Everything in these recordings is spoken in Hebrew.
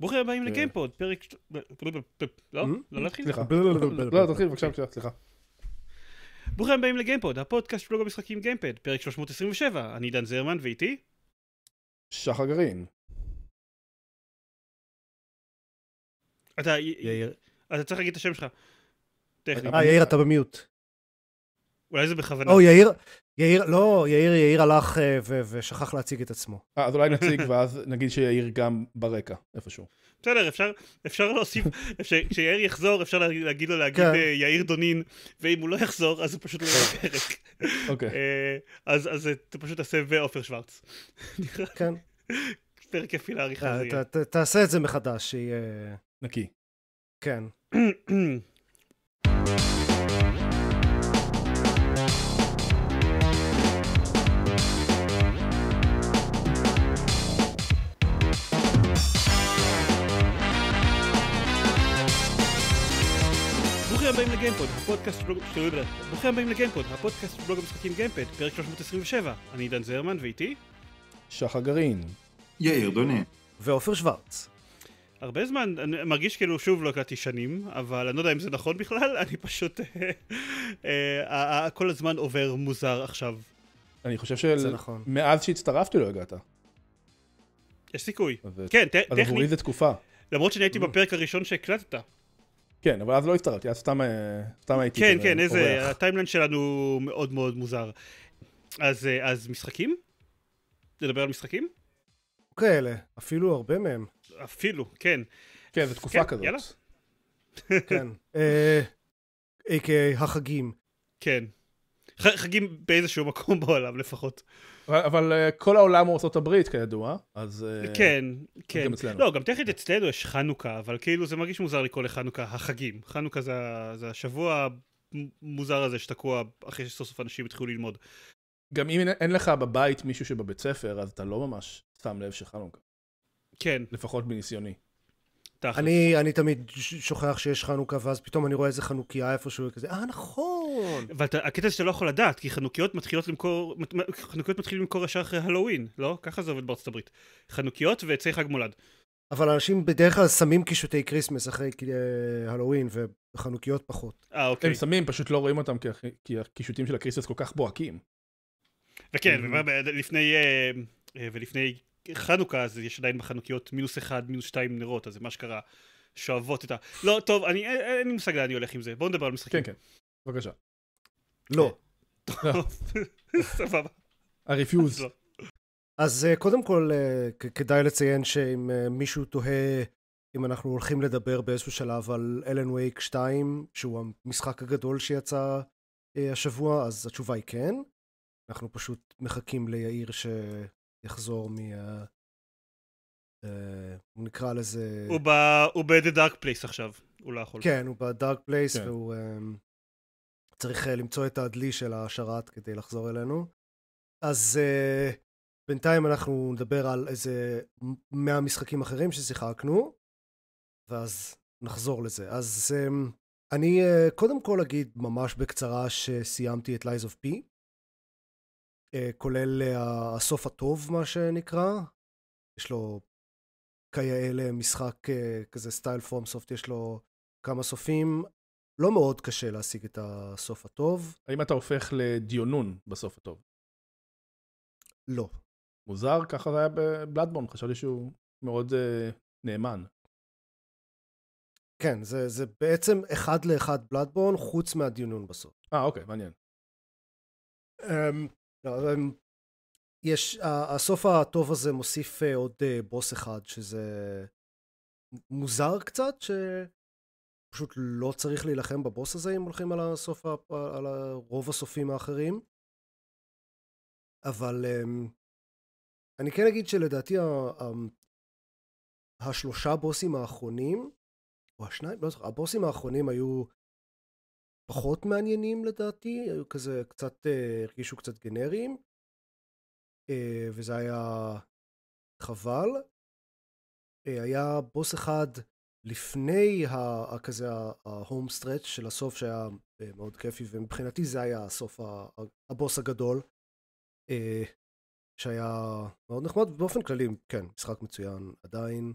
ברוכים הבאים כן. לגיימפוד, פרק... אה, לא? אה? לא להתחיל? סליחה. לא, תתחיל בבקשה, סליחה. ברוכים הבאים לגיימפוד, הפודקאסט של בלוג המשחקים גיימפד, פרק 327, אני דן זרמן ואיתי? שחר גרעין. אתה... יאיר. אתה צריך להגיד את השם שלך. אה, יאיר, אתה במיוט. אולי זה בכוונה. או, יאיר, יאיר, לא, יאיר, יאיר הלך אה, ו- ושכח להציג את עצמו. אה, אז אולי נציג, ואז נגיד שיאיר גם ברקע, איפשהו. בסדר, אפשר, אפשר להוסיף, כשיאיר יחזור, אפשר להגיד לו להגיד כן. אה, יאיר דונין, ואם הוא לא יחזור, אז הוא פשוט לא יהיה בפרק. אוקיי. אז אז אתה פשוט תעשה ועופר שוורץ. כן. פרק יפי לעריכה זה יהיה. תעשה את זה מחדש, שיהיה... נקי. כן. ברוכים הבאים לגיימפוד, הפודקאסט של בלוג... ברוכים הבאים לגיימפוד, הפודקאסט של בלוג המשחקים גיימפד, פרק 327. אני עידן זרמן, ואיתי? שחר גרעין. יאיר דוני. ועופר שוורץ. הרבה זמן, אני מרגיש כאילו שוב לא הקלטתי שנים, אבל אני לא יודע אם זה נכון בכלל, אני פשוט... אה, אה, אה, כל הזמן עובר מוזר עכשיו. אני חושב שמאז נכון. שהצטרפתי לא הגעת. יש סיכוי. כן, טכנית. עבורי זה תקופה. למרות שאני הייתי בפרק הראשון שהקלטת. כן, אבל אז לא הצטרפתי, אז סתם, אה, סתם הייתי... כן, כן, איזה... הטיימליין שלנו מאוד מאוד מוזר. אז, אה, אז משחקים? נדבר על משחקים? כאלה, אוקיי, אפילו הרבה מהם. אפילו, כן. כן, זו תקופה כן, כזאת. יאללה. כן. A.K.A אה, החגים. כן. ח- חגים באיזשהו מקום בעולם לפחות. אבל אבל אה, כל העולם הוא ארה"ב כידוע, אז... אה, כן, כן. גם אצלנו. לא, גם תכף אצלנו יש חנוכה, אבל כאילו זה מרגיש מוזר לקרוא לחנוכה החגים. חנוכה זה, זה השבוע המוזר הזה שתקוע אחרי שסוף סוף אנשים התחילו ללמוד. גם אם אין, אין לך בבית מישהו שבבית ספר, אז אתה לא ממש שם לב שחנוכה. כן. לפחות מניסיוני. תכלס. אני, אני תמיד שוכח שיש חנוכה, ואז פתאום אני רואה איזה חנוכיה איפשהו, כזה, אה, נכון. והקטע שאתה לא יכול לדעת, כי חנוכיות מתחילות למכור, חנוכיות מתחילים למכור ישר אחרי הלואוין, לא? ככה זה עובד בארצות הברית. חנוכיות ועצי חג מולד. אבל אנשים בדרך כלל שמים קישוטי כריסמס אחרי אה, הלואוין, וחנוכיות פחות. אה, אוקיי. הם שמים, פשוט לא רואים אותם, כי הקישוטים של הכריסמס כל כך בוהקים. וכן, mm. אה, אה, ולפני חנוכה אז יש עדיין בחנוכיות מינוס אחד, מינוס שתיים נרות, אז זה מה שקרה, שואבות את ה... לא, טוב, אני, אין, אין לי מושג לאן אני הולך עם זה, בואו נדבר על משחקים. כן, כן, בבקשה. לא. אה, לא. סבבה. הרפיוז. אז לא. אה, קודם כל, אה, כדאי לציין שאם מישהו תוהה אם אנחנו הולכים לדבר באיזשהו שלב על אלן וייק 2, שהוא המשחק הגדול שיצא השבוע, אז התשובה היא כן. אנחנו פשוט מחכים ליאיר ש... יחזור מה... הוא אה, אה, נקרא לזה... הוא, ב... הוא ב-The Dark Place עכשיו, הוא לא יכול. כן, הוא ב-Dark Place כן. והוא um, צריך אה, למצוא את הדלי של השרת כדי לחזור אלינו. אז uh, בינתיים אנחנו נדבר על איזה 100 משחקים אחרים ששיחקנו, ואז נחזור לזה. אז um, אני uh, קודם כל אגיד ממש בקצרה שסיימתי את Lies of P. אה, כולל אה, הסוף הטוב מה שנקרא, יש לו כיאה למשחק אה, כזה סטייל פורם סופט, יש לו כמה סופים, לא מאוד קשה להשיג את הסוף הטוב. האם אתה הופך לדיונון בסוף הטוב? לא. מוזר, ככה זה היה בבלאדבון, חשבתי שהוא מאוד uh, נאמן. כן, זה, זה בעצם אחד לאחד בלאדבורן, חוץ מהדיונון בסוף. אה, אוקיי, מעניין. Um, לא, יש, הסוף הטוב הזה מוסיף אה, עוד אה, בוס אחד, שזה מוזר קצת, שפשוט לא צריך להילחם בבוס הזה אם הולכים על, הסוף, על רוב הסופים האחרים. אבל אמ, אני כן אגיד שלדעתי השלושה בוסים האחרונים, או השניים, לא זוכר, הבוסים האחרונים היו פחות מעניינים לדעתי, היו כזה קצת, uh, הרגישו קצת גנריים, uh, וזה היה חבל. Uh, היה בוס אחד לפני כזה ההום סטרץ' של הסוף שהיה uh, מאוד כיפי, ומבחינתי זה היה הסוף, ה, ה, הבוס הגדול, uh, שהיה מאוד נחמד, באופן כללי, כן, משחק מצוין עדיין.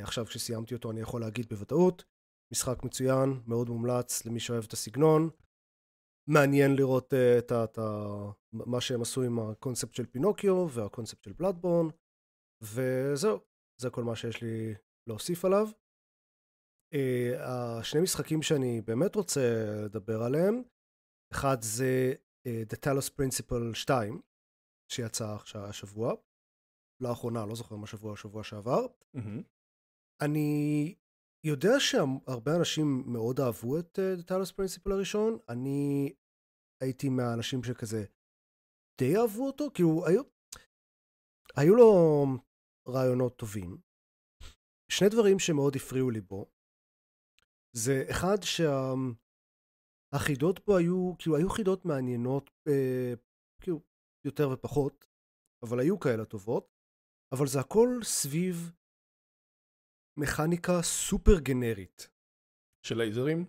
עכשיו כשסיימתי אותו אני יכול להגיד בוודאות. משחק מצוין, מאוד מומלץ למי שאוהב את הסגנון. מעניין לראות uh, את ה... את ה מה שהם עשו עם הקונספט של פינוקיו והקונספט של בלאדבורן, וזהו, זה כל מה שיש לי להוסיף עליו. Uh, השני משחקים שאני באמת רוצה לדבר עליהם, אחד זה uh, The Talos Principle 2, שיצא עכשיו השבוע, לאחרונה, לא זוכר מה שבוע, או השבוע שעבר. Mm-hmm. אני יודע שהרבה אנשים מאוד אהבו את טיילוס אה, פרינסיפל הראשון, אני הייתי מהאנשים שכזה די אהבו אותו, כאילו היו, היו לו רעיונות טובים. שני דברים שמאוד הפריעו לי בו, זה אחד שהחידות פה היו, כאילו היו חידות מעניינות, אה, כאילו יותר ופחות, אבל היו כאלה טובות, אבל זה הכל סביב מכניקה סופר גנרית. של לייזרים?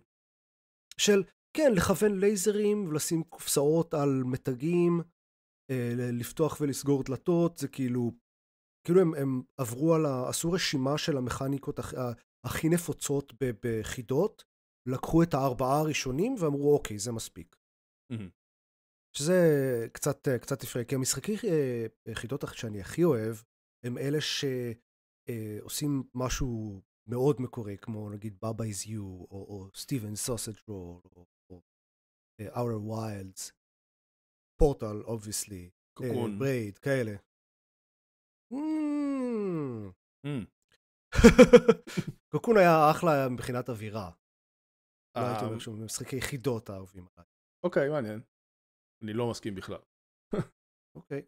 של, כן, לכוון לייזרים ולשים קופסאות על מתגים, אה, לפתוח ולסגור דלתות, זה כאילו, כאילו הם, הם עברו על, ה, עשו רשימה של המכניקות הכ, הכי נפוצות בחידות, לקחו את הארבעה הראשונים ואמרו, אוקיי, זה מספיק. Mm-hmm. שזה קצת, קצת הפריע, כי המשחקי אה, חידות שאני הכי אוהב, הם אלה ש... אה, עושים משהו מאוד מקורי, כמו נגיד בבא איז יו, או סטיבן סוסג' רול, או אה, Our Wilds, פורטל, אובייסלי, ברייד, כאלה. Mm. Hmm. קוקון היה אחלה מבחינת אווירה. לא הייתי אומר אה, שהוא משחקי יחידות האהובים עליי. אוקיי, מעניין. אני לא מסכים בכלל. אוקיי.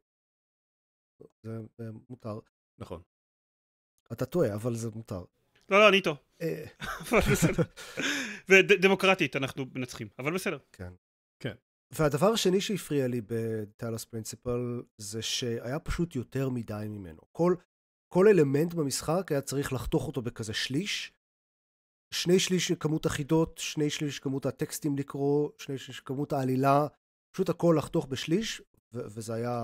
זה מותר. נכון. אתה טועה, אבל זה מותר. לא, לא, אני איתו. אה. ודמוקרטית אנחנו מנצחים, אבל בסדר. כן. כן. והדבר השני שהפריע לי בטלוס פרינסיפל זה שהיה פשוט יותר מדי ממנו. כל, כל אלמנט במשחק היה צריך לחתוך אותו בכזה שליש. שני שליש כמות החידות, שני שליש כמות הטקסטים לקרוא, שני שליש כמות העלילה, פשוט הכל לחתוך בשליש, ו- וזה היה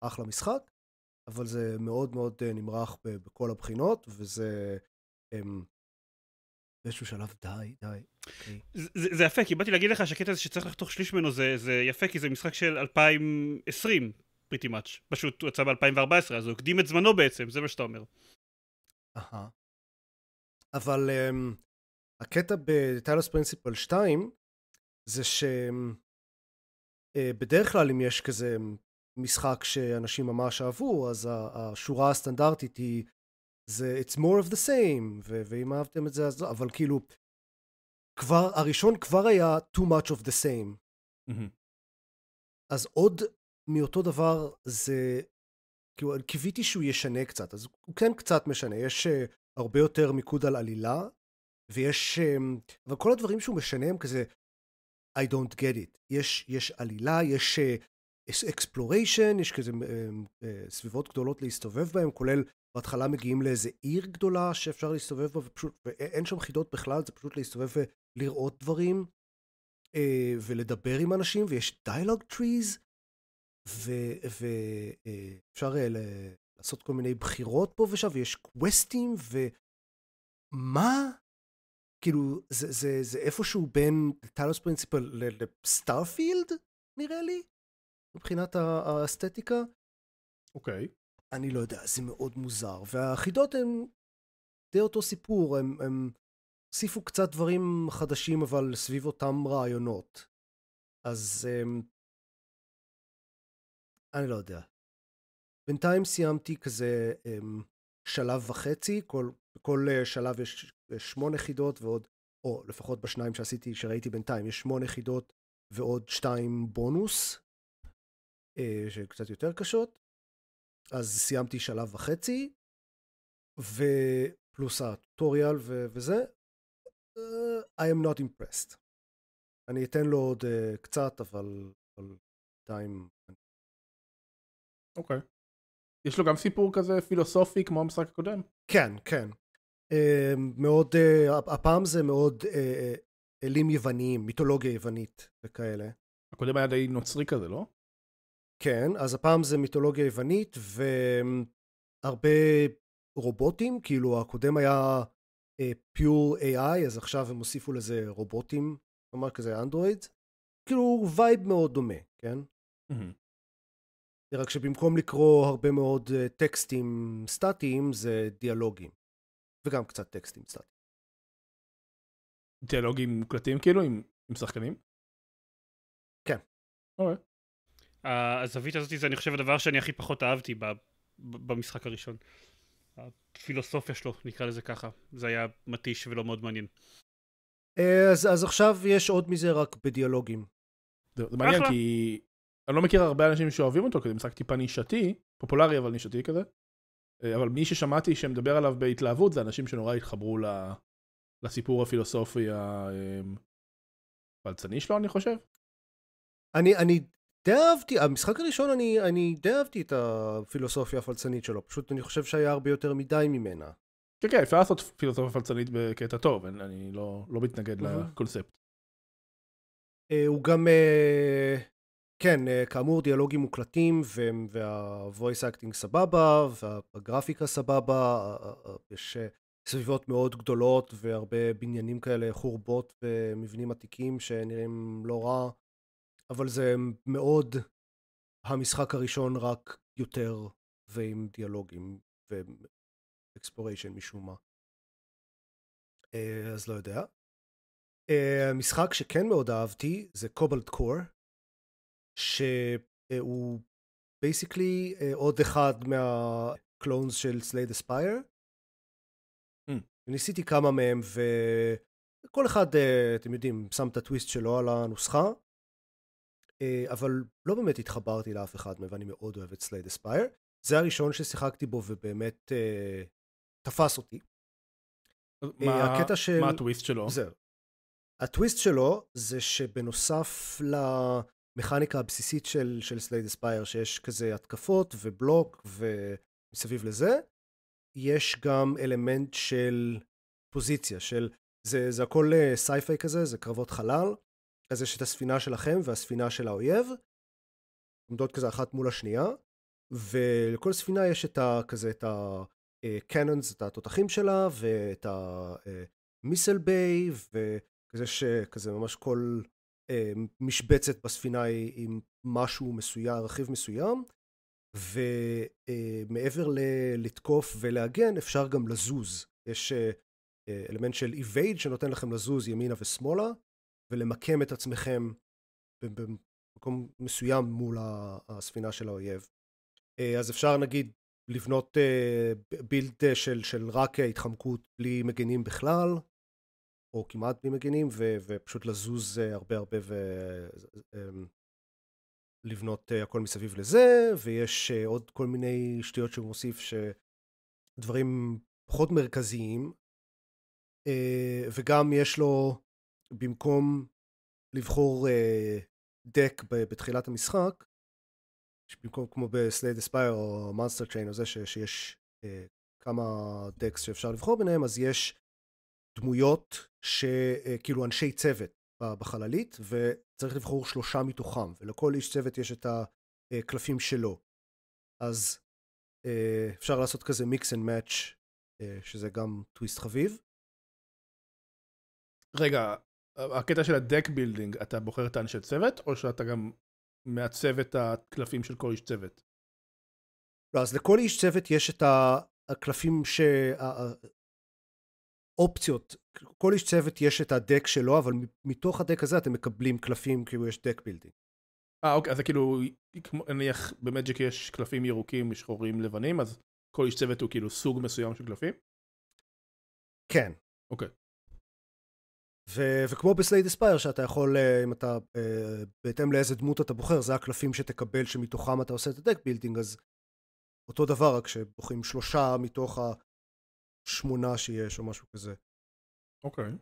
אחלה משחק. אבל זה מאוד מאוד אה, נמרח בכל הבחינות, וזה... אמ, באיזשהו שלב די, די. אוקיי. זה יפה, כי באתי להגיד לך שהקטע הזה שצריך לחתוך שליש ממנו זה יפה, כי זה משחק של 2020, פריטי מאץ'. פשוט הוא יצא ב-2014, אז הוא הקדים את זמנו בעצם, זה מה שאתה אומר. אהה. אבל אמ, הקטע בטיילוס פרינסיפל 2, זה שבדרך אמ, אה, כלל אם יש כזה משחק שאנשים ממש אהבו, אז השורה הסטנדרטית היא זה It's more of the same, ו- ואם אהבתם את זה אז לא, אבל כאילו, כבר, הראשון כבר היה too much of the same. Mm-hmm. אז עוד מאותו דבר זה, כאילו, קיוויתי שהוא ישנה קצת, אז הוא כן קצת משנה, יש uh, הרבה יותר מיקוד על עלילה, ויש, um, אבל כל הדברים שהוא משנה הם כזה, I don't get it. יש, יש עלילה, יש uh, אקספלוריישן, יש כזה אמ, אה, סביבות גדולות להסתובב בהן, כולל בהתחלה מגיעים לאיזה עיר גדולה שאפשר להסתובב בה, ופשוט, ואין שם חידות בכלל, זה פשוט להסתובב ולראות דברים, אה, ולדבר עם אנשים, ויש דיאלוג טריז, ואפשר לעשות כל מיני בחירות פה ושם, ויש קווסטים, ומה? כאילו, זה, זה, זה איפשהו בין טלוס פרינסיפל לסטארפילד, נראה לי? מבחינת האסתטיקה. אוקיי. Okay. אני לא יודע, זה מאוד מוזר. והחידות הן די אותו סיפור, הם, הם הוסיפו קצת דברים חדשים, אבל סביב אותם רעיונות. אז הם... אמ, אני לא יודע. בינתיים סיימתי כזה הם, אמ, שלב וחצי, כל, כל אה, שלב יש שמונה חידות ועוד, או לפחות בשניים שעשיתי, שראיתי בינתיים, יש שמונה יחידות ועוד שתיים בונוס. אה, שקצת יותר קשות. אז סיימתי שלב וחצי, ופלוס הטוטוריאל ו- וזה, אה, I am not impressed. אני אתן לו עוד uh, קצת, אבל בינתיים... אוקיי. Okay. יש לו גם סיפור כזה פילוסופי כמו המשחק הקודם? כן, כן. Uh, מאוד, uh, הפעם זה מאוד uh, אלים יווניים, מיתולוגיה יוונית וכאלה. הקודם היה די נוצרי כזה, לא? כן, אז הפעם זה מיתולוגיה יוונית והרבה רובוטים, כאילו הקודם היה פיור אה, AI, אז עכשיו הם הוסיפו לזה רובוטים, כלומר כזה אנדרואיד. כאילו וייב מאוד דומה, כן? Mm-hmm. רק שבמקום לקרוא הרבה מאוד אה, טקסטים סטטיים, זה דיאלוגים. וגם קצת טקסטים סטטיים. דיאלוגים מוקלטים כאילו, עם, עם שחקנים? כן. אוקיי. Okay. הזווית הזאת זה אני חושב הדבר שאני הכי פחות אהבתי ב, ב, במשחק הראשון. הפילוסופיה שלו, נקרא לזה ככה. זה היה מתיש ולא מאוד מעניין. אה, אז, אז עכשיו יש עוד מזה רק בדיאלוגים. זה, זה מעניין אחלה. כי אני לא מכיר הרבה אנשים שאוהבים אותו, כי זה משחק טיפה נישתי, פופולרי אבל נישתי כזה. אה, אבל מי ששמעתי שמדבר עליו בהתלהבות זה אנשים שנורא התחברו ל... לסיפור הפילוסופי הפלצני אה, שלו, אני חושב. אני, אני די אהבתי, המשחק הראשון אני, אני די אהבתי את הפילוסופיה הפלצנית שלו, פשוט אני חושב שהיה הרבה יותר מדי ממנה. כן, כן, אפשר לעשות פילוסופיה פלצנית בקטע טוב, אני, אני לא, לא מתנגד לקונספט. Uh, הוא גם, uh, כן, uh, כאמור, דיאלוגים מוקלטים, והוויס אקטינג סבבה, והגרפיקה סבבה, יש uh, סביבות מאוד גדולות והרבה בניינים כאלה, חורבות ומבנים עתיקים שנראים לא רע. אבל זה מאוד המשחק הראשון רק יותר ועם דיאלוגים ואקספוריישן משום מה. אה, אז לא יודע. אה, המשחק שכן מאוד אהבתי זה קובלד קור, שהוא בייסיקלי אה, עוד אחד מהקלונס של סלייד אספייר. Hmm. ניסיתי כמה מהם וכל אחד, אתם יודעים, שם את הטוויסט שלו על הנוסחה. אה, אבל לא באמת התחברתי לאף אחד מהם, ואני מאוד אוהב את סלייד אספייר. זה הראשון ששיחקתי בו ובאמת אה, תפס אותי. אה, אה, מה, אה, של... מה הטוויסט שלו? זהו. הטוויסט שלו זה שבנוסף למכניקה הבסיסית של, של סלייד אספייר, שיש כזה התקפות ובלוק ומסביב לזה, יש גם אלמנט של פוזיציה, של... זה, זה הכל סייפיי כזה, זה קרבות חלל, אז יש את הספינה שלכם והספינה של האויב, עומדות כזה אחת מול השנייה, ולכל ספינה יש את ה... כזה את ה-cannons, את התותחים שלה, ואת ה-missile bay, וכזה שכזה ממש כל אה, משבצת בספינה היא עם משהו מסוים, רכיב מסוים, ומעבר אה, ל- לתקוף ולהגן, אפשר גם לזוז. יש אה, אלמנט של evade שנותן לכם לזוז ימינה ושמאלה, ולמקם את עצמכם במקום מסוים מול הספינה של האויב. אה, אז אפשר נגיד לבנות אה, בילד אה, של, של רק התחמקות בלי מגנים בכלל, או כמעט בלי מגנים, ו, ופשוט לזוז הרבה הרבה ולבנות אמ, הכל מסביב לזה, ויש עוד כל מיני שטויות שהוא מוסיף שדברים פחות מרכזיים, וגם יש לו במקום לבחור אה, דק בתחילת המשחק, במקום כמו בסלייד אספייר או מאנסטר צ'יין או זה ש, שיש אה, כמה דקס שאפשר לבחור ביניהם, אז יש דמויות שכאילו אה, אנשי צוות בחללית, וצריך לבחור שלושה מתוכם, ולכל איש צוות יש את הקלפים אה, שלו. אז אה, אפשר לעשות כזה מיקס אנד מאץ', שזה גם טוויסט חביב. רגע, הקטע של הדק בילדינג, אתה בוחר את האנשי צוות, או שאתה גם מעצב את הקלפים של כל איש צוות? לא, אז לכל איש צוות יש את הקלפים ש... אופציות, כל איש צוות יש את הדק שלו, אבל מתוך הדק הזה אתם מקבלים קלפים, כאילו יש דק בילדינג. אה, אוקיי, אז זה כאילו, נניח במג'יק יש קלפים ירוקים, שחורים, לבנים, אז כל איש צוות הוא כאילו סוג מסוים של קלפים? כן. אוקיי. ו- וכמו בסלייד אספייר שאתה יכול, אה, אם אתה, אה, בהתאם לאיזה דמות אתה בוחר, זה הקלפים שתקבל שמתוכם אתה עושה את הדק בילדינג, אז אותו דבר, רק שבוחרים שלושה מתוך השמונה שיש או משהו כזה. אוקיי. Okay.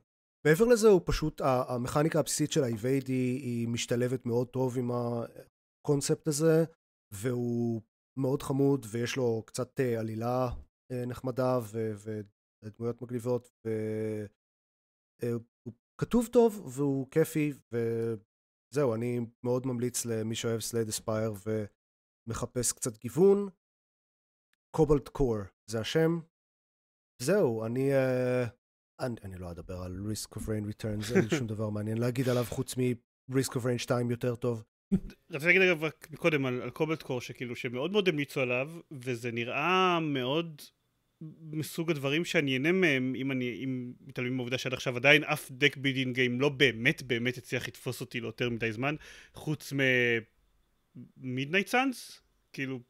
מעבר לזה הוא פשוט, המכניקה הבסיסית של ה-Evade היא, היא משתלבת מאוד טוב עם הקונספט הזה, והוא מאוד חמוד, ויש לו קצת אה, עלילה נחמדה, ו- ודמויות מגניבות, ו... כתוב טוב והוא כיפי וזהו אני מאוד ממליץ למי שאוהב סלייד אספייר ומחפש קצת גיוון קובלט קור זה השם זהו אני uh, אני, אני לא אדבר על ריסק אוף ריין ריטרנס אין שום דבר מעניין להגיד עליו חוץ מריסק אוף ריין 2 יותר טוב רציתי להגיד אגב קודם על קובלט קור שכאילו שמאוד מאוד המליצו עליו וזה נראה מאוד מסוג הדברים שאני אהנה מהם, אם אני, אם מתעלמים מהעובדה שעד עכשיו עדיין אף דק בידינג גיים לא באמת באמת הצליח לתפוס אותי ליותר מדי זמן, חוץ מ... מידנייט סאנס? כאילו,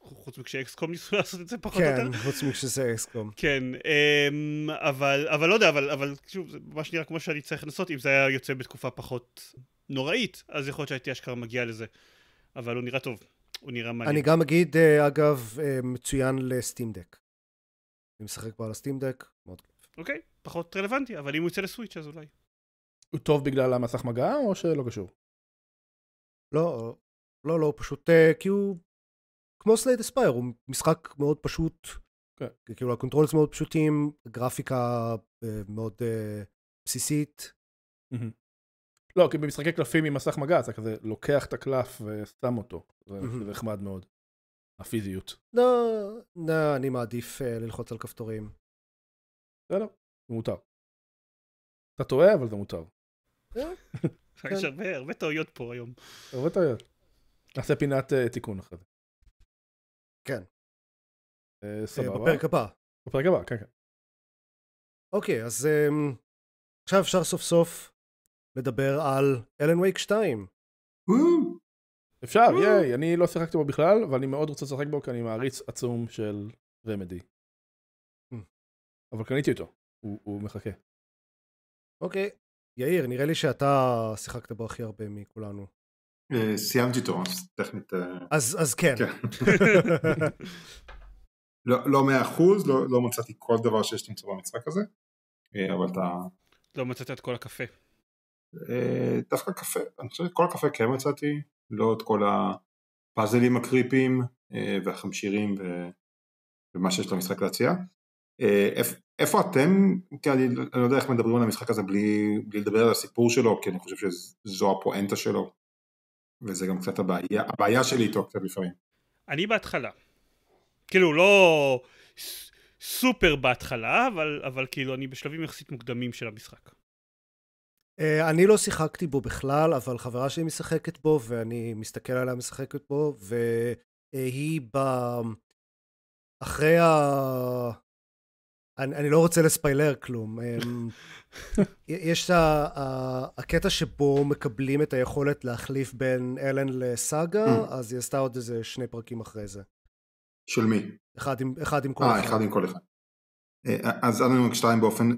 חוץ מכשאקסקום ניסו לעשות את זה פחות או כן, יותר. כן, חוץ מכשזה אקסקום. כן, אמ, אבל, אבל לא יודע, אבל, אבל שוב, זה ממש נראה כמו שאני צריך לנסות, אם זה היה יוצא בתקופה פחות נוראית, אז יכול להיות שהייתי אשכרה מגיע לזה. אבל הוא נראה טוב, הוא נראה מעניין. אני גם אגיד, אה, אגב, אה, מצוין לסטים דק. אני משחק בו על הסטים דק, מאוד כיף. אוקיי, פחות רלוונטי, אבל אם הוא יוצא לסוויץ' אז אולי. הוא טוב בגלל המסך מגע או שלא קשור? לא, לא, לא, פשוט אה, כי הוא כמו סלייד אספייר, הוא משחק מאוד פשוט, כן. כאילו הקונטרולס מאוד פשוטים, גרפיקה אה, מאוד uh, בסיסית. לא, כי במשחקי קלפים עם מסך מגע אתה כזה לוקח את הקלף ושם אותו, זה נחמד מאוד. הפיזיות. לא, לא, אני מעדיף אה, ללחוץ על כפתורים. בסדר, זה מותר. אתה טועה, אבל זה מותר. אה, יש כן. הרבה, הרבה טעויות פה היום. הרבה טעויות. נעשה פינת אה, תיקון אחרי זה. כן. סבבה. בפרק הבא. בפרק הבא, כן, כן. אוקיי, אז אמ, עכשיו אפשר סוף סוף לדבר על אלן וייק 2. אפשר, אה. ייי, אני לא שיחקתי בו בכלל, אבל אני מאוד רוצה לשחק בו כי אני מעריץ עצום של רמדי. אה. אבל קניתי אותו, הוא, הוא מחכה. אוקיי, יאיר, נראה לי שאתה שיחקת בו הכי הרבה מכולנו. אה, סיימתי אותו, אז טכנית... אז כן. כן. לא, לא מאה אחוז, לא, לא מצאתי כל דבר שיש למצוא במשחק הזה, אבל אתה... לא מצאת את כל הקפה. דווקא קפה, אני חושב שכל הקפה כן מצאתי, לא את כל הפאזלים הקריפים אה, והחמשירים ומה שיש למשחק להציע. אה, איפה אתם, כי לא, אני לא יודע איך מדברים על המשחק הזה בלי, בלי לדבר על הסיפור שלו, כי אני חושב שזו הפואנטה שלו, וזה גם קצת הבעיה, הבעיה שלי איתו קצת לפעמים. אני בהתחלה. כאילו לא ס- סופר בהתחלה, אבל, אבל כאילו אני בשלבים יחסית מוקדמים של המשחק. אה, אני לא שיחקתי בו בכלל, אבל חברה שלי משחקת בו, ואני מסתכל עליה משחקת בו, והיא ב... אחרי ה... אני, אני לא רוצה לספיילר כלום. אמ, יש ה, ה, הקטע שבו מקבלים את היכולת להחליף בין אלן לסאגה, mm. אז היא עשתה עוד איזה שני פרקים אחרי זה. של מי? אחד עם, אחד עם אה, כל 아, אחד. אה, אחד עם כל אחד. אה, אז אלן וייק 2 באופן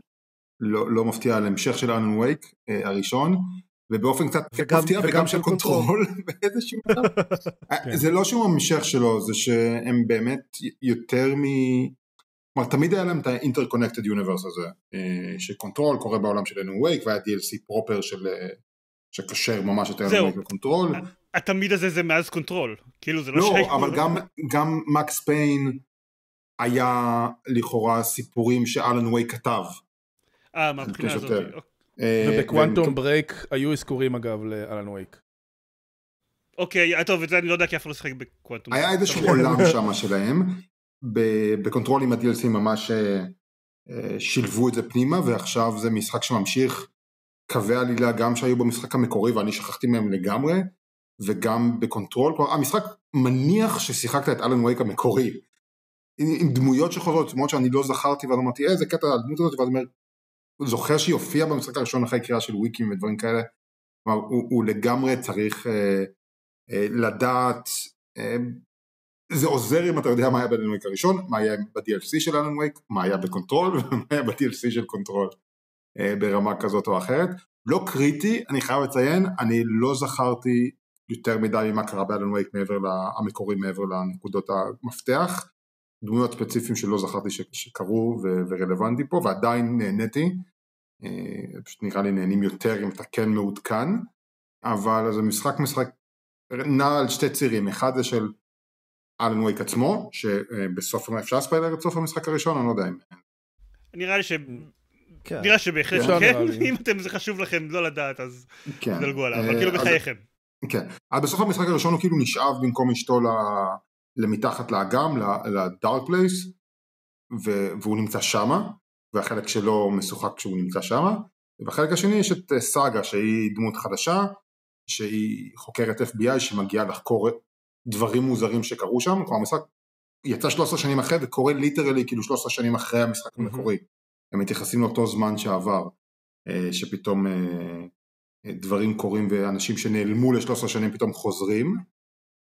לא, לא מפתיע על המשך של אלן וייק אה, הראשון, ובאופן קצת וגם, מפתיע וגם, וגם של קונטרול באיזשהו מצב. אה, כן. זה לא שהוא המשך שלו, זה שהם באמת יותר מ... כלומר תמיד היה להם את ה-interconnected universe הזה, אה, שקונטרול קורה בעולם של אלן וייק והיה DLC פרופר של... שקשר ממש יותר אלן וייק לקונטרול. התמיד הזה זה מאז קונטרול, כאילו זה לא שייך. לא, שייק אבל גם, גם מקס פיין היה לכאורה סיפורים שאלן וייק כתב. אה, מהבחינה הזאת. אוקיי. אה, ובקוונטום ברייק היו אזכורים אגב לאלן וייק. אוקיי, אה, טוב, את זה אני לא יודע כי אף אחד לא שיחק בקוונטום ברייק. היה איזשהו עולם שם שלהם, בקונטרול עם ה-DLC ממש אה, שילבו את זה פנימה, ועכשיו זה משחק שממשיך קווי עלילה גם שהיו במשחק המקורי ואני שכחתי מהם לגמרי, וגם בקונטרול, כלומר המשחק מניח ששיחקת את אלן וייק המקורי, עם דמויות שחוזרות, דמויות שאני לא זכרתי ואז אמרתי איזה זה קטע הדמות הזאת, ואז אומר זוכר שהיא הופיעה במשחק הראשון אחרי קריאה של וויקים ודברים כאלה. כלומר, הוא, הוא לגמרי צריך אה, אה, לדעת, אה, זה עוזר אם אתה יודע מה היה באלן וייק הראשון, מה היה ב-DLC של אלן וייק, מה היה בקונטרול ומה היה ב-DLC של קונטרול אה, ברמה כזאת או אחרת. לא קריטי, אני חייב לציין, אני לא זכרתי יותר מדי ממה קרה באלן וייק מעבר לה, המקורי מעבר לנקודות המפתח. דמויות ספציפיים שלא זכרתי שקרו ורלוונטי פה, ועדיין נהניתי, אה, פשוט נראה לי נהנים יותר אם אתה כן מעודכן, אבל זה משחק משחק נע על שתי צירים, אחד זה של אלן וייק עצמו, שבסוף, אה, אפשר לספיילר את סוף המשחק הראשון, אני לא יודע אם... נראה לי ש... כן. נראה שבהחלט לא כן, כן אם אתם, זה חשוב לכם לא לדעת אז כן. דלגו עליו, אה, אבל כאילו בחייכם. כן, אז בסוף המשחק הראשון הוא כאילו נשאב במקום אשתו למתחת לאגם, לדארק פלייס, והוא נמצא שמה, והחלק שלו משוחק כשהוא נמצא שמה, ובחלק השני יש את אה, סאגה שהיא דמות חדשה, שהיא חוקרת FBI שמגיעה לחקור דברים מוזרים שקרו שם, כלומר המשחק יצא 13 שנים אחרי וקורה ליטרלי כאילו 13 שנים אחרי המשחק mm-hmm. המקורי, הם מתייחסים לאותו זמן שעבר, אה, שפתאום אה, דברים קורים ואנשים שנעלמו ל-13 שנים פתאום חוזרים,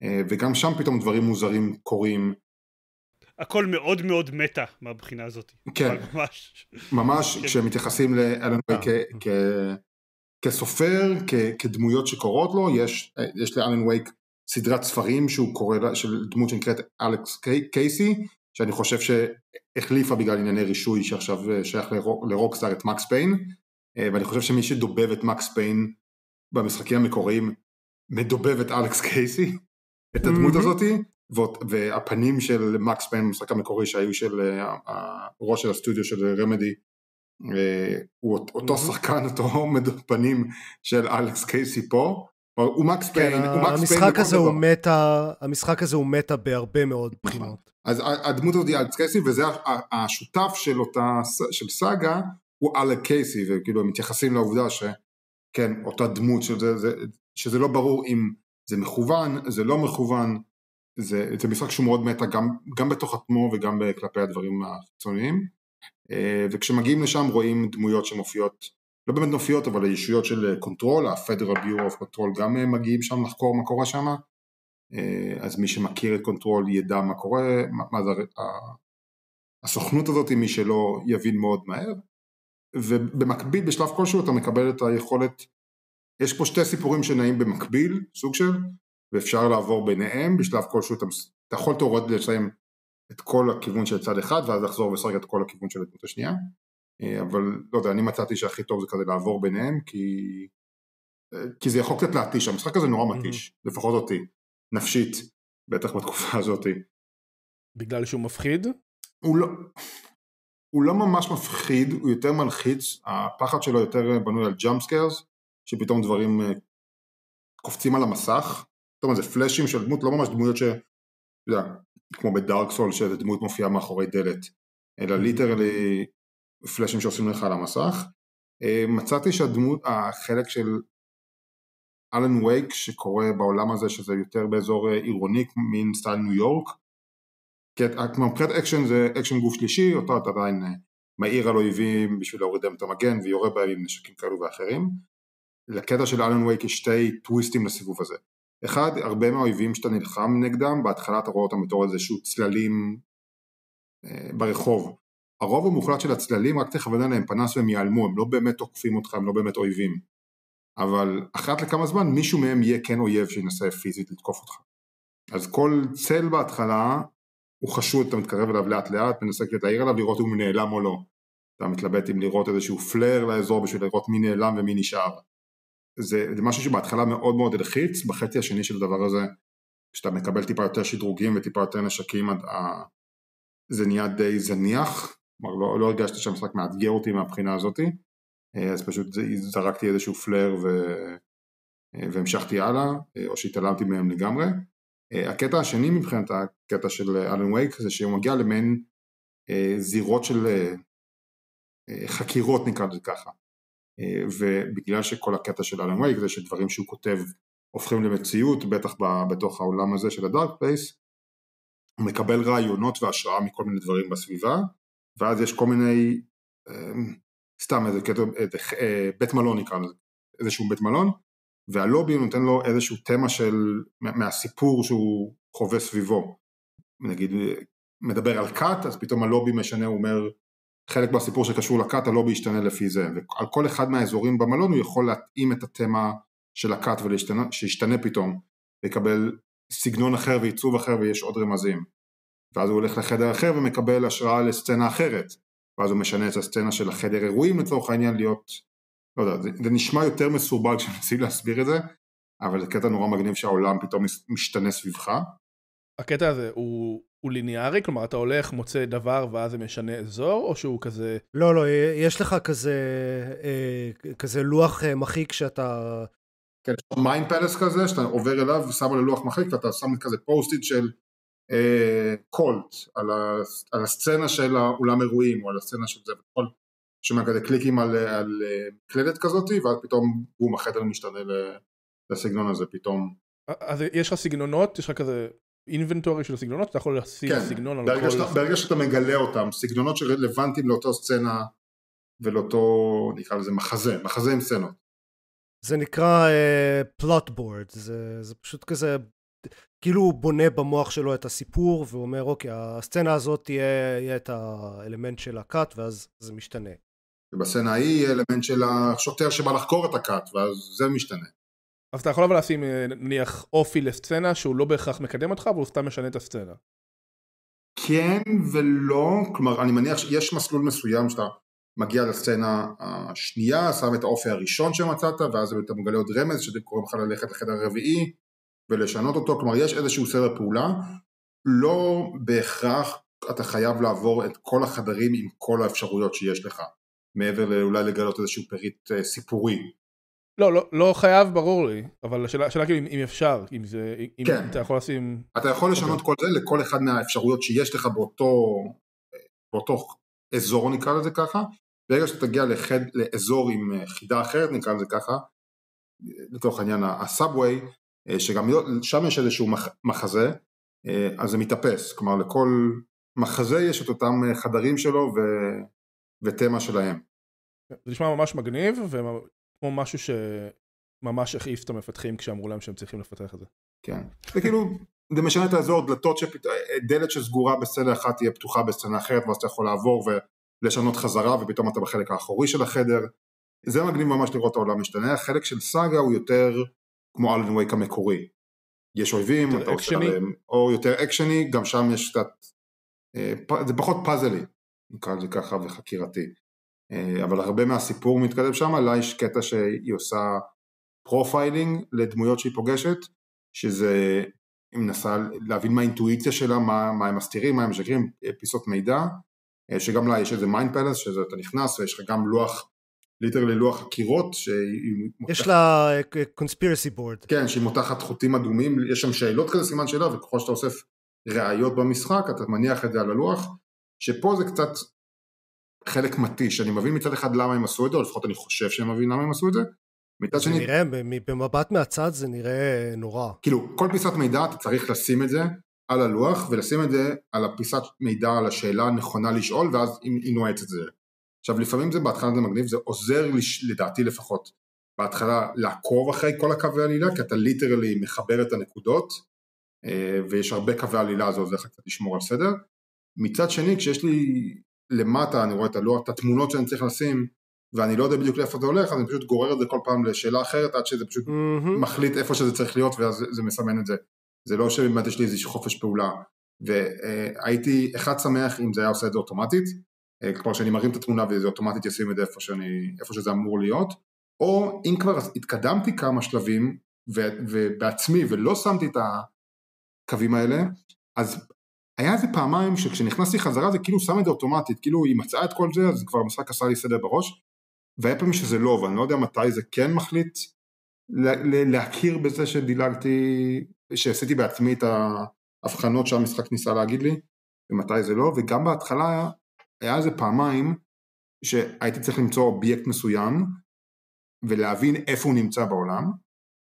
אה, וגם שם פתאום דברים מוזרים קורים. הכל מאוד מאוד מטה מהבחינה הזאת. כן. ממש. ממש, כן. כשמתייחסים לאלן וייק אה, אה. כסופר, כדמויות שקורות לו, יש, יש לאלן וייק סדרת ספרים שהוא קורא לה, של דמות שנקראת אלכס קייסי, שאני חושב שהחליפה בגלל ענייני רישוי שעכשיו שייך לרוקסטאר את מקס פיין, ואני חושב שמי שדובב את מקס פיין במשחקים המקוריים, מדובב את אלכס קייסי. את הדמות mm-hmm. הזאתי, והפנים של מקס פיין המשחק המקורי שהיו של אה, הראש של הסטודיו של רמדי, אה, הוא אותו שחקן, אותו עומד פנים של אלכס קייסי פה. הוא מקס פיין, כן, הוא מקס פיין המשחק הזה הוא מטה, המשחק הזה הוא מטה בהרבה מאוד נכון. בחינות. אז הדמות הזאת היא אלכס קייסי, וזה השותף של אותה, של סאגה, הוא אלכס קייסי, וכאילו הם מתייחסים לעובדה שכן, אותה דמות, שזה, שזה לא ברור אם זה מכוון, זה לא מכוון, זה, זה משחק שהוא מאוד מטא גם, גם בתוך עצמו וגם כלפי הדברים החיצוניים. אה, וכשמגיעים לשם רואים דמויות שמופיעות, לא באמת מופיעות, אבל הישויות של קונטרול, ה-Federal Bureau of Control גם אה, מגיעים שם לחקור מה קורה שם. אה, אז מי שמכיר את קונטרול ידע מה קורה, מה, מה זה הסוכנות הזאת, מי שלא יבין מאוד מהר. ובמקביל בשלב כלשהו אתה מקבל את היכולת יש פה שתי סיפורים שנעים במקביל, סוג של, ואפשר לעבור ביניהם בשלב כלשהו, אתה, אתה יכול תאורטית לסיים את כל הכיוון של צד אחד ואז לחזור ולשחק את כל הכיוון של הדמות השנייה, אה, אבל לא יודע, אני מצאתי שהכי טוב זה כזה לעבור ביניהם, כי, אה, כי זה יכול קצת להתיש, המשחק הזה נורא mhm. מתיש, mm-hmm. לפחות אותי, נפשית, בטח בתקופה הזאת. בגלל שהוא מפחיד? הוא לא, הוא לא ממש מפחיד, הוא יותר מלחיץ, הפחד שלו יותר בנוי על ג'אמפ סקיירס, שפתאום דברים אה, קופצים על המסך, זאת אומרת, זה פלאשים של דמות, לא ממש דמויות ש... אתה יודע, כמו בדארק סול שאיזה דמות מופיעה מאחורי דלת, אלא ליטרלי פלאשים שעושים לך על המסך. אה, מצאתי שהדמות, החלק של אלן וייק שקורה בעולם הזה, שזה יותר באזור אה, עירוני, מין סטייל ניו יורק, כמו מבחינת אקשן זה אקשן גוף שלישי, אותו אתה עדיין מאיר על אויבים בשביל להוריד להם את המגן ויורה בהם עם נשקים כאלו ואחרים. לקטע של אלן וייק יש שתי טוויסטים לסיבוב הזה. אחד, הרבה מהאויבים שאתה נלחם נגדם, בהתחלה אתה רואה אותם בתור איזשהו צללים אה, ברחוב. הרוב המוחלט של הצללים, רק תכוון עליהם פנס והם ייעלמו, הם לא באמת תוקפים אותך, הם לא באמת אויבים. אבל אחת לכמה זמן מישהו מהם יהיה כן אויב שינסה פיזית לתקוף אותך. אז כל צל בהתחלה הוא חשוד, אתה מתקרב אליו לאט לאט, מנסה קצת להעיר עליו, לראות אם הוא נעלם או לא. אתה מתלבט אם לראות איזשהו פלר לאזור בשביל לראות מי נעלם ומי נשאר. זה, זה משהו שבהתחלה מאוד מאוד הלחיץ, בחצי השני של הדבר הזה, כשאתה מקבל טיפה יותר שדרוגים וטיפה יותר נשקים, זה נהיה די זניח, כלומר לא, לא הרגשתי שהמשחק מאתגר אותי מהבחינה הזאתי, אה, אז פשוט זרקתי איזשהו פלר ו... אה, והמשכתי הלאה, אה, או שהתעלמתי מהם לגמרי. הקטע השני מבחינת הקטע של אלן וייק זה שהוא מגיע למעין זירות של חקירות נקרא לזה ככה. אה, ובגלל שכל הקטע של אלן וייק זה שדברים שהוא כותב הופכים למציאות, בטח בתוך העולם הזה של הדארק פלייס, הוא מקבל רעיונות והשראה מכל מיני דברים בסביבה, ואז יש כל מיני, אמ, סתם איזה קטע, אה, בית מלון נקרא לזה, איזשהו בית מלון, והלובי נותן לו איזשהו תמה של, מהסיפור שהוא חווה סביבו. נגיד, אה, מדבר על קאט, אז פתאום הלובי משנה, הוא אומר, חלק מהסיפור שקשור לקאט הלובי ישתנה לפי זה, ועל כל אחד מהאזורים במלון הוא יכול להתאים את התמה של הקאט ושישתנה פתאום, ויקבל סגנון אחר ועיצוב אחר ויש עוד רמזים. ואז הוא הולך לחדר אחר ומקבל השראה לסצנה אחרת, ואז הוא משנה את הסצנה של החדר אירועים לצורך העניין להיות, לא יודע, זה, זה נשמע יותר מסורבל כשמנסים להסביר את זה, אבל זה קטע נורא מגניב שהעולם פתאום משתנה סביבך. הקטע הזה הוא הוא ליניארי? כלומר, אתה הולך, מוצא דבר, ואז זה משנה אזור, או שהוא כזה... לא, לא, אה, יש לך כזה, אה, כזה לוח אה, מחיק שאתה... כן, יש לך מיינד פלס כזה, שאתה עובר אליו ושם על הלוח מחיק, ואתה שם כזה פוסטיט של אה, קולט, על, ה, על הסצנה של האולם אירועים, או על הסצנה של זה, וכל שומע כזה קליקים על, על קלדת כזאת, ואז פתאום בום, החדר משתנה לסגנון הזה פתאום. אז יש לך סגנונות? יש לך כזה אינבנטורי של סגנונות, אתה יכול לשים כן, סגנון על ברגע כל... שאתה, ברגע שאתה מגלה אותם, סגנונות שרלוונטיים לאותו סצנה ולאותו, נקרא לזה מחזה, מחזה עם סצנות. זה נקרא פלוט uh, בורד, זה, זה פשוט כזה, כאילו הוא בונה במוח שלו את הסיפור והוא אומר, אוקיי, הסצנה הזאת תהיה, יהיה את האלמנט של הקאט ואז זה משתנה. ובסצנה ההיא יהיה אלמנט של השוטר שבא לחקור את הקאט, ואז זה משתנה. אז אתה יכול אבל לשים אה, נניח אופי לסצנה שהוא לא בהכרח מקדם אותך והוא סתם משנה את הסצנה. כן ולא, כלומר אני מניח שיש מסלול מסוים שאתה מגיע לסצנה השנייה, שם את האופי הראשון שמצאת ואז אתה מגלה עוד רמז שזה קורא לך ללכת לחדר הרביעי ולשנות אותו, כלומר יש איזשהו סדר פעולה, לא בהכרח אתה חייב לעבור את כל החדרים עם כל האפשרויות שיש לך, מעבר לאולי לגלות איזשהו פריט אה, סיפורי לא, לא, לא חייב, ברור לי, אבל השאלה, השאלה כאילו אם, אם אפשר, אם זה, אם כן. אתה יכול לשים... אתה יכול לשנות okay. אוקיי. כל זה לכל אחד מהאפשרויות שיש לך באותו, באותו אזור נקרא לזה ככה, ברגע שאתה תגיע לחד, לאזור עם אה, חידה אחרת נקרא לזה ככה, לתוך העניין הסאבווי, אה, שגם לא, שם יש איזשהו מח, מחזה, אה, אז זה מתאפס, כלומר לכל מחזה יש את אותם חדרים שלו ו, ותמה שלהם. זה נשמע ממש מגניב, כמו משהו שממש הכעיף את המפתחים כשאמרו להם שהם צריכים לפתח את זה. כן, זה כאילו, זה משנה את האזור, דלתות, שפת... דלת שסגורה בסצנה אחת תהיה פתוחה בסצנה אחרת, ואז אתה יכול לעבור ולשנות חזרה, ופתאום אתה בחלק האחורי של החדר. זה מגניב ממש לראות את העולם משתנה, החלק של סאגה הוא יותר כמו אלן וייק המקורי. יש אויבים, אתה עושה עליהם, או יותר אקשני, גם שם יש קצת, אה, זה פחות פאזלי, נקרא לזה ככה, וחקירתי. אה, אבל הרבה מהסיפור מתקדם שם, לה יש קטע שהיא עושה פרופיילינג לדמויות שהיא פוגשת, שזה, היא מנסה להבין מה האינטואיציה שלה, מה, מה הם מסתירים, מה הם משקרים, אה, פיסות מידע, אה, שגם לה יש איזה מיינד פלנס, שזה אתה נכנס ויש לך גם לוח, ליטרלי לוח הקירות, שהיא... יש מותח... לה קונספירסי בורד. כן, שהיא מותחת חוטים אדומים, יש שם שאלות כזה, סימן שאלה, וככל שאתה אוסף ראיות במשחק, אתה מניח את זה על הלוח, שפה זה קצת חלק מתיש, אני מבין מצד אחד למה הם עשו את זה, או לפחות אני חושב שהם מבינים למה הם עשו את זה, מצד שני... נראה, במבט מהצד זה נראה נורא. כאילו, כל פיסת מידע אתה צריך לשים את זה על הלוח, ולשים את זה על הפיסת מידע, על השאלה הנכונה לשאול, ואז היא נועצת את זה. עכשיו, לפעמים זה בהתחלה זה מגניב, זה עוזר לש... לדעתי לפחות, בהתחלה לעקוב אחרי כל הקווי העלילה, כי אתה ליטרלי מחבר את הנקודות, אה, ויש הרבה קווי עלילה, זה עוזר לך קצת לשמור על סדר. מצד שני, כשיש לי למטה אני רואה את הלוח, את התמונות שאני צריך לשים, ואני לא יודע בדיוק לאיפה זה הולך, אז אני פשוט גורר את זה כל פעם לשאלה אחרת, עד שזה פשוט mm-hmm. מחליט איפה שזה צריך להיות, ואז זה מסמן את זה. זה לא שבאמת יש לי איזשהו חופש פעולה. והייתי אה, אחד שמח אם זה היה עושה את זה אוטומטית, אה, כבר שאני מרים את התמונה וזה אוטומטית ישים את זה איפה, שאני, איפה שזה אמור להיות, או אם כבר התקדמתי כמה שלבים, ו, ובעצמי ולא שמתי את הקווים האלה, אז היה איזה פעמיים שכשנכנסתי חזרה זה כאילו שם את זה אוטומטית, כאילו היא מצאה את כל זה אז כבר המשחק עשה לי סדר בראש והיה פעמים שזה לא, ואני לא יודע מתי זה כן מחליט לה, להכיר בזה שדילגתי, שעשיתי בעצמי את ההבחנות שהמשחק ניסה להגיד לי ומתי זה לא, וגם בהתחלה היה איזה פעמיים שהייתי צריך למצוא אובייקט מסוים ולהבין איפה הוא נמצא בעולם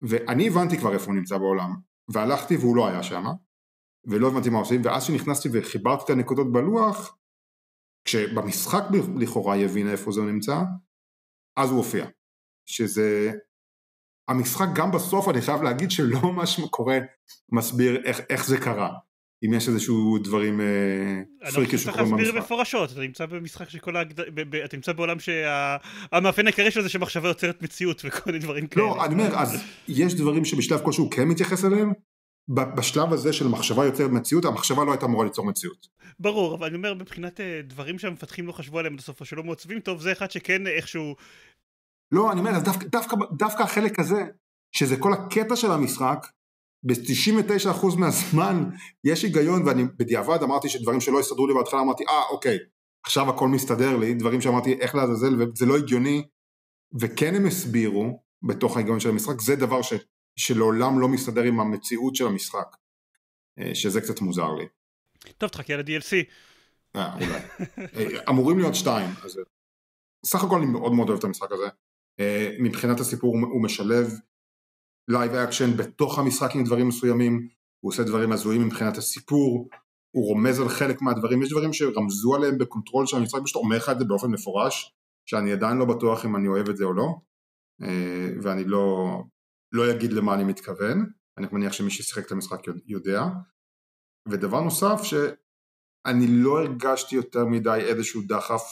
ואני הבנתי כבר איפה הוא נמצא בעולם והלכתי והוא לא היה שם ולא הבנתי מה עושים, ואז שנכנסתי וחיברתי את הנקודות בלוח, כשבמשחק לכאורה היא הבינה איפה זה נמצא, אז הוא הופיע. שזה... המשחק גם בסוף, אני חייב להגיד שלא ממש קורה, מסביר איך, איך זה קרה. אם יש איזשהו דברים פריקי אה, שקורים במשחק. אני חושב להסביר מפורשות, אתה נמצא במשחק שכל ההגד... אתה נמצא בעולם שהמאפיין שה... העיקרי שלו זה שמחשבה יוצרת מציאות וכל מיני דברים לא, כאלה. לא, אני אומר, אז יש דברים שבשלב כלשהו כן מתייחס אליהם, בשלב הזה של מחשבה יוצרת מציאות, המחשבה לא הייתה אמורה ליצור מציאות. ברור, אבל אני אומר מבחינת אה, דברים שהמפתחים לא חשבו עליהם בסוף, או שלא מעוצבים טוב, זה אחד שכן אה, איכשהו... לא, אני אומר, אז דווקא, דווקא, דווקא החלק הזה, שזה כל הקטע של המשחק, ב-99% מהזמן יש היגיון, ואני בדיעבד אמרתי שדברים שלא הסתדרו לי בהתחלה, אמרתי, אה, ah, אוקיי, עכשיו הכל מסתדר לי, דברים שאמרתי, איך לעזאזל, וזה לא הגיוני, וכן הם הסבירו, בתוך ההיגיון של המשחק, זה דבר ש... שלעולם לא מסתדר עם המציאות של המשחק, אה, שזה קצת מוזר לי. טוב, תחכה ל-DLC. אה, אולי. אה, אמורים להיות שתיים, אז אה, סך הכל אני מאוד מאוד אוהב את המשחק הזה. מבחינת הסיפור הוא משלב לייב אקשן בתוך המשחק עם דברים מסוימים, הוא עושה דברים הזויים מבחינת הסיפור, הוא רומז על חלק מהדברים, יש דברים שרמזו עליהם בקונטרול של המשחק, פשוט אומר לך את זה באופן מפורש, שאני עדיין לא בטוח אם אני אוהב את זה או לא, ואני לא, לא יגיד למה אני מתכוון, אני מניח שמי ששיחק את המשחק יודע. ודבר נוסף, שאני לא הרגשתי יותר מדי איזשהו דחף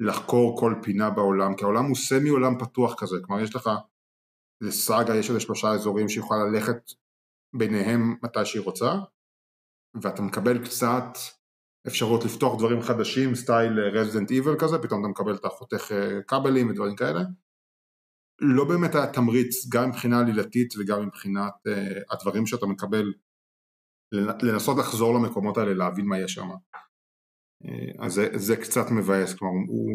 לחקור כל פינה בעולם, כי העולם הוא סמי עולם פתוח כזה, כלומר יש לך, לסאגה יש איזה שלושה אזורים שיכולה ללכת ביניהם מתי שהיא רוצה, ואתה מקבל קצת אפשרות לפתוח דברים חדשים, סטייל רזידנט אה, איבל כזה, פתאום אתה מקבל את החותך אה, כבלים ודברים כאלה, לא באמת היה תמריץ, גם מבחינה עלילתית וגם מבחינת uh, הדברים שאתה מקבל, לנסות לחזור למקומות האלה, להבין מה יש שם. Uh, אז זה, זה קצת מבאס, כלומר, הוא,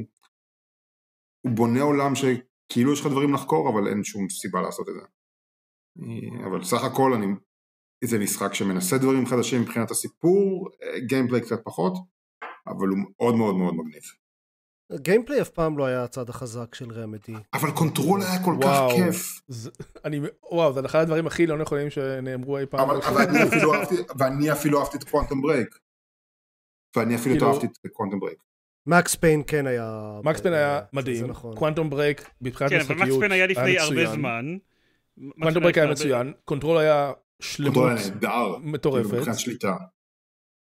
הוא בונה עולם שכאילו יש לך דברים לחקור, אבל אין שום סיבה לעשות את זה. Uh, אבל סך הכל אני, זה משחק שמנסה דברים חדשים מבחינת הסיפור, גיימפליי קצת פחות, אבל הוא מאוד מאוד מאוד מגניב. גיימפליי אף פעם לא היה הצד החזק של רמדי. אבל קונטרול היה כל וואו, כך כיף. זה, אני, וואו, זה אחד הדברים הכי לא נכונים שנאמרו אי פעם. אבל, אבל אני אפילו אהבתי, ואני אפילו אהבתי את קוונטום ברייק. ואני אפילו כאילו... אהבתי את קוונטום ברייק. מקס פיין כן היה... מקס פיין היה אה, מדהים, קוונטום נכון. ברייק מבחינת כן, משחקיות היה מצוין. כן, אבל מקס פיין היה לפני הרבה זמן. קוונטום ברייק היה מצוין, קונטרול היה שלמות כאילו, מטורפת. מבחינת שליטה.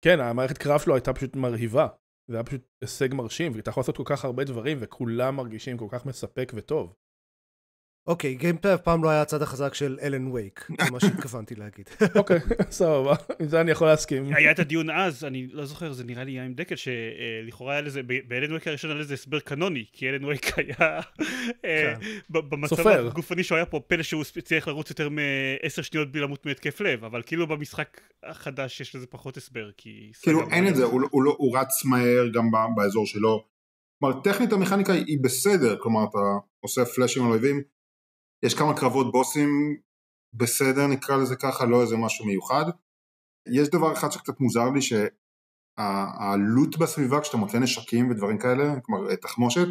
כן, המערכת קרב שלו הייתה פשוט מרהיבה. זה היה פשוט הישג מרשים, ואתה יכול לעשות כל כך הרבה דברים, וכולם מרגישים כל כך מספק וטוב. אוקיי, גיימפלי אף פעם לא היה הצד החזק של אלן וייק, זה מה שהתכוונתי להגיד. אוקיי, סבבה, עם זה אני יכול להסכים. היה את הדיון אז, אני לא זוכר, זה נראה לי היה עם דקל, שלכאורה היה לזה, באלן וייק הראשון היה לזה הסבר קנוני, כי אלן וייק היה אה, כן. במצב הגופני שהוא היה פה, פלא שהוא הצליח לרוץ יותר מעשר שניות בלי למות מהתקף לב, אבל כאילו במשחק החדש יש לזה פחות הסבר, כי... כאילו אין את זה, הוא לא, לא, רץ מהר גם באזור שלו. כלומר, טכנית המכניקה היא בסדר, כלומר, אתה עושה פלאשים על אויבים, יש כמה קרבות בוסים בסדר, נקרא לזה ככה, לא איזה משהו מיוחד. יש דבר אחד שקצת מוזר לי, שהעלות בסביבה כשאתה מוצא נשקים ודברים כאלה, כלומר אה, תחמושת,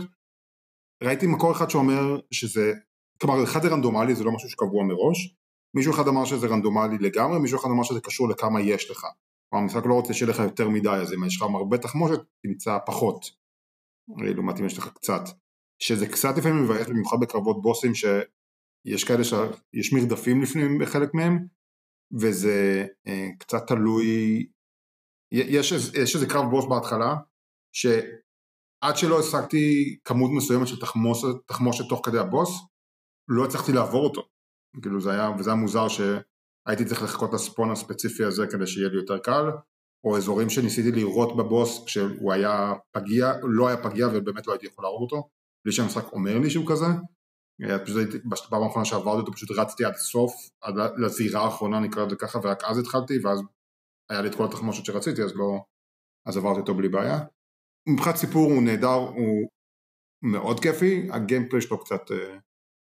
ראיתי מקור אחד שאומר שזה, כלומר אחד זה רנדומלי, זה לא משהו שקבוע מראש, מישהו אחד אמר שזה רנדומלי לגמרי, מישהו אחד אמר שזה קשור לכמה יש לך. כלומר המשחק לא רוצה שיהיה לך יותר מדי, אז אם יש לך הרבה תחמושת, תמצא פחות. אה, לעומת אם יש לך קצת. שזה קצת לפעמים מבאס, במיוחד בקרבות בוסים, ש... יש כאלה שיש מרדפים לפעמים בחלק מהם, וזה אה, קצת תלוי, יש, יש איזה קרב בוס בהתחלה, שעד שלא השגתי כמות מסוימת של תחמושת, תחמושת תוך כדי הבוס, לא הצלחתי לעבור אותו. כאילו זה היה, וזה היה מוזר שהייתי צריך לחכות לספון הספציפי הזה כדי שיהיה לי יותר קל, או אזורים שניסיתי לראות בבוס כשהוא היה פגיע, לא היה פגיע ובאמת לא הייתי יכול להרוג אותו, בלי שהמשחק אומר לי שהוא כזה, אה, פשוט בפעם האחרונה שעברתי אותו פשוט רצתי עד הסוף, עד לזירה האחרונה נקרא לזה ככה, ורק אז התחלתי, ואז היה לי את כל התחמושת שרציתי, אז לא... אז עברתי אותו בלי בעיה. מבחינת סיפור הוא נהדר, הוא מאוד כיפי, הגיימפליי שלו קצת... אה,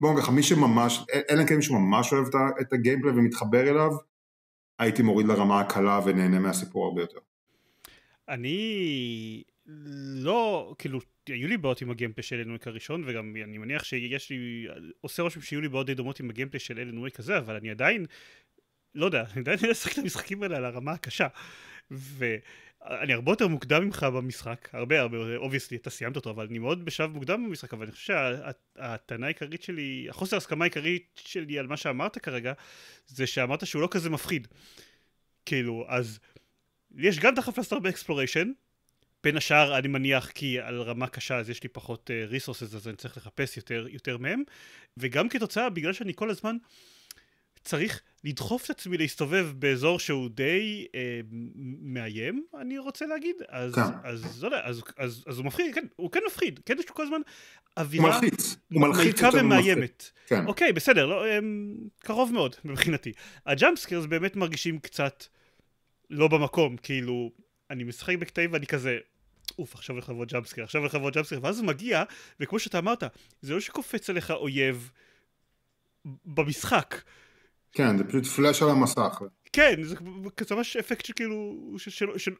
בואו נגיד לך, מי שממש, אלא אם כן מי שממש אוהב את הגיימפליי ומתחבר אליו, הייתי מוריד לרמה הקלה ונהנה מהסיפור הרבה יותר. אני לא, כאילו, היו לי בעיות עם הגיימפלי של אלן וייק הראשון, וגם אני מניח שיש לי, עושה רושם שיהיו לי בעיות די דומות עם הגיימפלי של אלן וייק הזה, אבל אני עדיין, לא יודע, אני עדיין אשחק את המשחקים האלה על הרמה הקשה. ואני הרבה יותר מוקדם ממך במשחק, הרבה הרבה, אובייסלי, אתה סיימת אותו, אבל אני מאוד בשלב מוקדם במשחק, אבל אני חושב שהטענה העיקרית שלי, החוסר הסכמה העיקרית שלי על מה שאמרת כרגע, זה שאמרת שהוא לא כזה מפחיד. כאילו, אז... יש גם את החפלסטר באקספלוריישן, בין השאר, אני מניח כי על רמה קשה אז יש לי פחות uh, אז אני צריך לחפש יותר, יותר מהם. וגם כתוצאה, בגלל שאני כל הזמן צריך לדחוף את עצמי להסתובב באזור שהוא די אה, מאיים, אני רוצה להגיד. אז, אז, כן. אז לא אז, אז, אז הוא מפחיד, כן, הוא כן מפחיד, כן יש לו כל הזמן אווירה הוא מלחיץ, הוא מלחיץ יותר ומאיימת. כן. אוקיי, בסדר, לא, הם, אמ, קרוב מאוד מבחינתי. הג'אמפסקיירס באמת מרגישים קצת לא במקום, כאילו, אני משחק בקטעים ואני כזה, אוף, עכשיו הולך לבוא ג'אמפסקר, עכשיו הולך לבוא ג'אמפסקר, ואז הוא מגיע, וכמו שאתה אמרת, זה לא שקופץ עליך אויב במשחק. כן, זה פשוט פלאש על המסך. כן, זה כזה ממש אפקט שכאילו, של, של, של,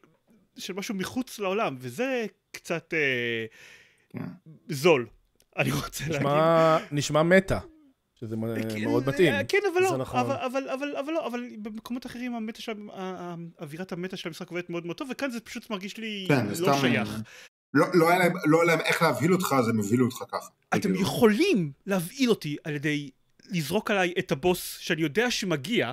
של משהו מחוץ לעולם, וזה קצת אה, כן. זול, אני רוצה נשמע, להגיד. נשמע מטה. שזה מאוד אה, כן, אה, מתאים. כן, אבל לא, נכון. אבל, אבל, אבל, לא, אבל במקומות אחרים המטה של, אווירת המטה של המשחק עובדת מאוד מאוד טוב, וכאן זה פשוט מרגיש לי כן, לא שייך. לא, לא, היה להם, לא היה להם איך להבהיל אותך, אז הם הבהילו אותך ככה. אתם יכולים להבהיל אותי על ידי לזרוק עליי את הבוס שאני יודע שמגיע,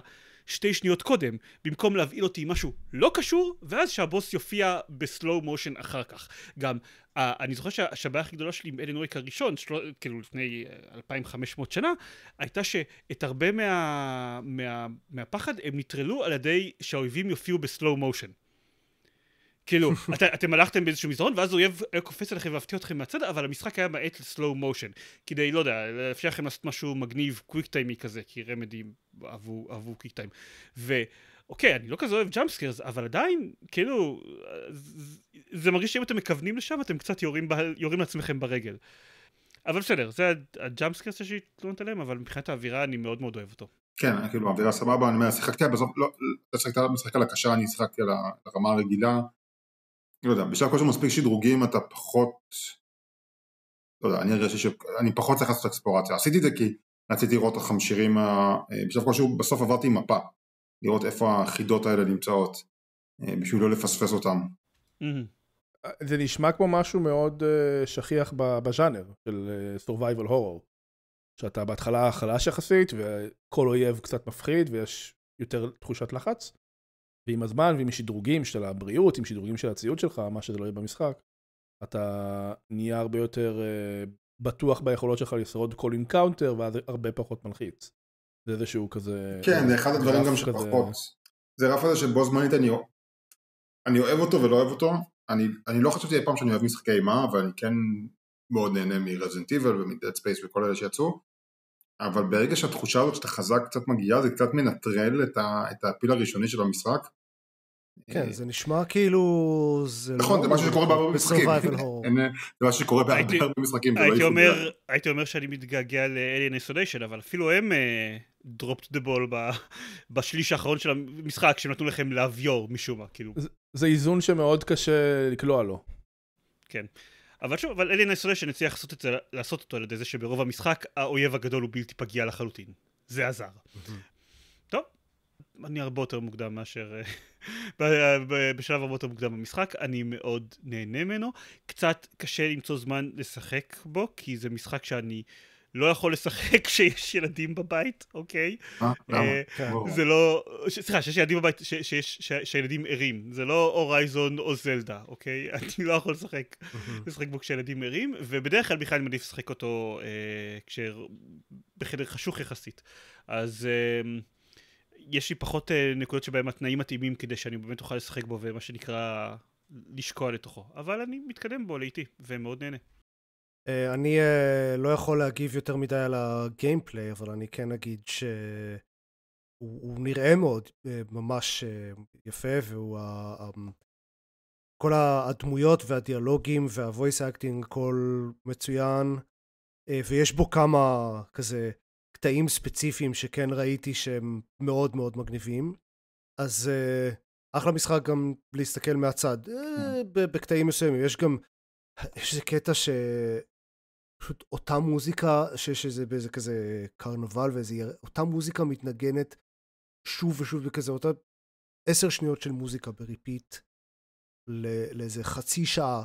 שתי שניות קודם, במקום להבעיל אותי עם משהו לא קשור, ואז שהבוס יופיע בסלואו מושן אחר כך. גם, אה, אני זוכר שהבעיה הכי גדולה שלי עם אלן וויק הראשון, שלו, כאילו לפני 2500 אה, שנה, הייתה שאת הרבה מה... מה... מהפחד הם נטרלו על ידי שהאויבים יופיעו בסלואו מושן. כאילו, את, אתם הלכתם באיזשהו מסדרון, ואז אויב קופץ עליכם והפתיע אתכם מהצד, אבל המשחק היה מעט לסלואו מושן. כדי, לא יודע, לאפשר לכם לעשות משהו מגניב, קוויק טיימי כזה, כי רמדי אהבו, קוויק טיים. ואוקיי, אני לא כזה אוהב ג'אמפסקיירס, אבל עדיין, כאילו, זה מרגיש שאם אתם מכוונים לשם, אתם קצת יורים, ב, יורים לעצמכם ברגל. אבל בסדר, זה הג'אמפסקיירס שיש לי תלונות עליהם, אבל מבחינת האווירה אני מאוד מאוד אוהב אותו. כן, כאילו האווירה סבבה, אני אומר, שיחקתי בסוף, לא, לא, לא, לא, לא, לא, לא, לא, לא, לא, הרגילה, לא יודע, בשלב כושר מספיק שדרוגים אתה פחות, לא יודע, אני הרגשתי שאני פחות צריך לעשות אקספורציה, עשיתי את זה כי רציתי לראות את החמשירים, ה... אה, בשלב כושר בסוף עברתי מפה, לראות איפה החידות האלה נמצאות, אה, בשביל לא לפספס אותן. אה, זה נשמע כמו משהו מאוד שכיח בז'אנר של survival horror, שאתה בהתחלה חלש יחסית וכל אויב קצת מפחיד ויש יותר תחושת לחץ. ועם הזמן ועם שדרוגים של הבריאות, עם שדרוגים של הציוד שלך, מה שזה לא יהיה במשחק, אתה נהיה הרבה יותר אה, בטוח ביכולות שלך לשרוד כל אינקאונטר, ואז הרבה פחות מלחיץ. זה איזשהו כזה... כן, זה אחד הדברים גם שפחות. כזה... זה רף הזה שבו זמנית אני, אני אוהב אותו ולא אוהב אותו. אני, אני לא חשבתי אי פעם שאני אוהב משחקי אימה, אבל אני כן מאוד נהנה מ-Resident Evil ומ-Dead Space וכל אלה שיצאו. אבל ברגע שהתחושה הזאת שאתה חזק קצת מגיעה, זה קצת מנטרל את, ה, את הפיל הראשוני של המשחק, כן, אה, זה נשמע כאילו... לא נכון, זה משהו שקורה בהרבה משחקים. אה, זה משהו שקורה בהרבה משחקים. לא הייתי אומר שאני מתגעגע ל-Alien Isolation, אבל אפילו הם דרופט דה בול בשליש האחרון של המשחק, שהם נתנו לכם לאביור משום מה, כאילו. זה איזון שמאוד קשה לקלוע לו. כן. אבל שוב, אבל Alien Isolation הצליח לעשות, לעשות אותו על ידי זה שברוב המשחק האויב הגדול הוא בלתי פגיע לחלוטין. זה עזר. אני הרבה יותר מוקדם מאשר... אה, בשלב הרבה יותר מוקדם במשחק, אני מאוד נהנה ממנו. קצת קשה למצוא זמן לשחק בו, כי זה משחק שאני... לא יכול לשחק כשיש ילדים בבית, אוקיי? מה? אה, אה, למה? כן. זה לא... סליחה, כשיש ילדים בבית, כשהילדים ערים. זה לא הורייזון או זלדה, אוקיי? אני לא יכול לשחק לשחק בו כשילדים ערים, ובדרך כלל בכלל אני מעדיף לשחק אותו בחדר חשוך יחסית. אז... יש לי פחות אה, נקודות שבהן התנאים מתאימים כדי שאני באמת אוכל לשחק בו ומה שנקרא לשקוע לתוכו, אבל אני מתקדם בו לאיטי ומאוד נהנה. אה, אני אה, לא יכול להגיב יותר מדי על הגיימפליי, אבל אני כן אגיד שהוא נראה מאוד ממש יפה, והוא ה, אמ, כל הדמויות והדיאלוגים והוויס אקטינג הכל מצוין, ויש בו כמה כזה קטעים ספציפיים שכן ראיתי שהם מאוד מאוד מגניבים. אז uh, אחלה משחק גם להסתכל מהצד. Mm. Uh, בקטעים מסוימים. יש גם, יש איזה קטע ש... פשוט אותה מוזיקה, שיש איזה באיזה כזה קרנבל ואיזה... אותה מוזיקה מתנגנת שוב ושוב וכזה, אותה עשר שניות של מוזיקה בריפיט לאיזה חצי שעה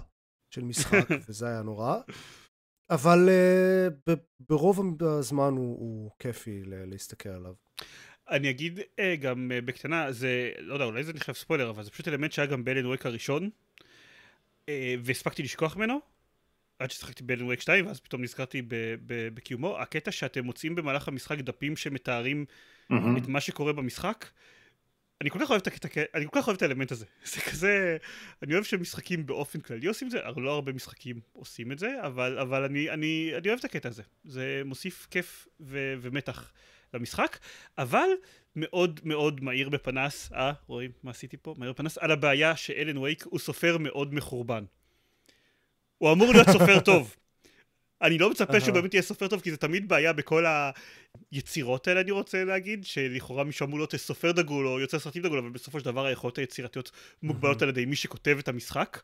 של משחק, וזה היה נורא. אבל uh, ברוב הזמן הוא, הוא כיפי להסתכל עליו. אני אגיד אה, גם אה, בקטנה, זה, לא יודע, אולי זה נחשב ספוילר, אבל זה פשוט אלמנט שהיה גם באלן וייק הראשון, והספקתי לשכוח ממנו, עד ששחקתי באלן וייק 2, ואז פתאום נזכרתי בקיומו. הקטע שאתם מוצאים במהלך המשחק דפים שמתארים mm-hmm. את מה שקורה במשחק, אני כל כך אוהב את, הקטע, אני כל כך אוהב את האלמנט הזה. זה כזה, אני אוהב שמשחקים באופן כללי עושים את זה, לא הרבה משחקים עושים את זה, אבל, אבל אני, אני, אני אוהב את הקטע הזה. זה מוסיף כיף ו, ומתח למשחק, אבל מאוד מאוד מהיר בפנס, אה, רואים מה עשיתי פה? מהיר בפנס, על הבעיה שאלן וייק הוא סופר מאוד מחורבן. הוא אמור להיות סופר טוב. אני לא מצפה שהוא באמת יהיה סופר טוב, כי זה תמיד בעיה בכל היצירות האלה, אני רוצה להגיד, שלכאורה מישהו אמור להיות לא סופר דגול או יוצא סרטים דגול, אבל בסופו של דבר היכולות היצירתיות מוגבלות על ידי מי שכותב את המשחק.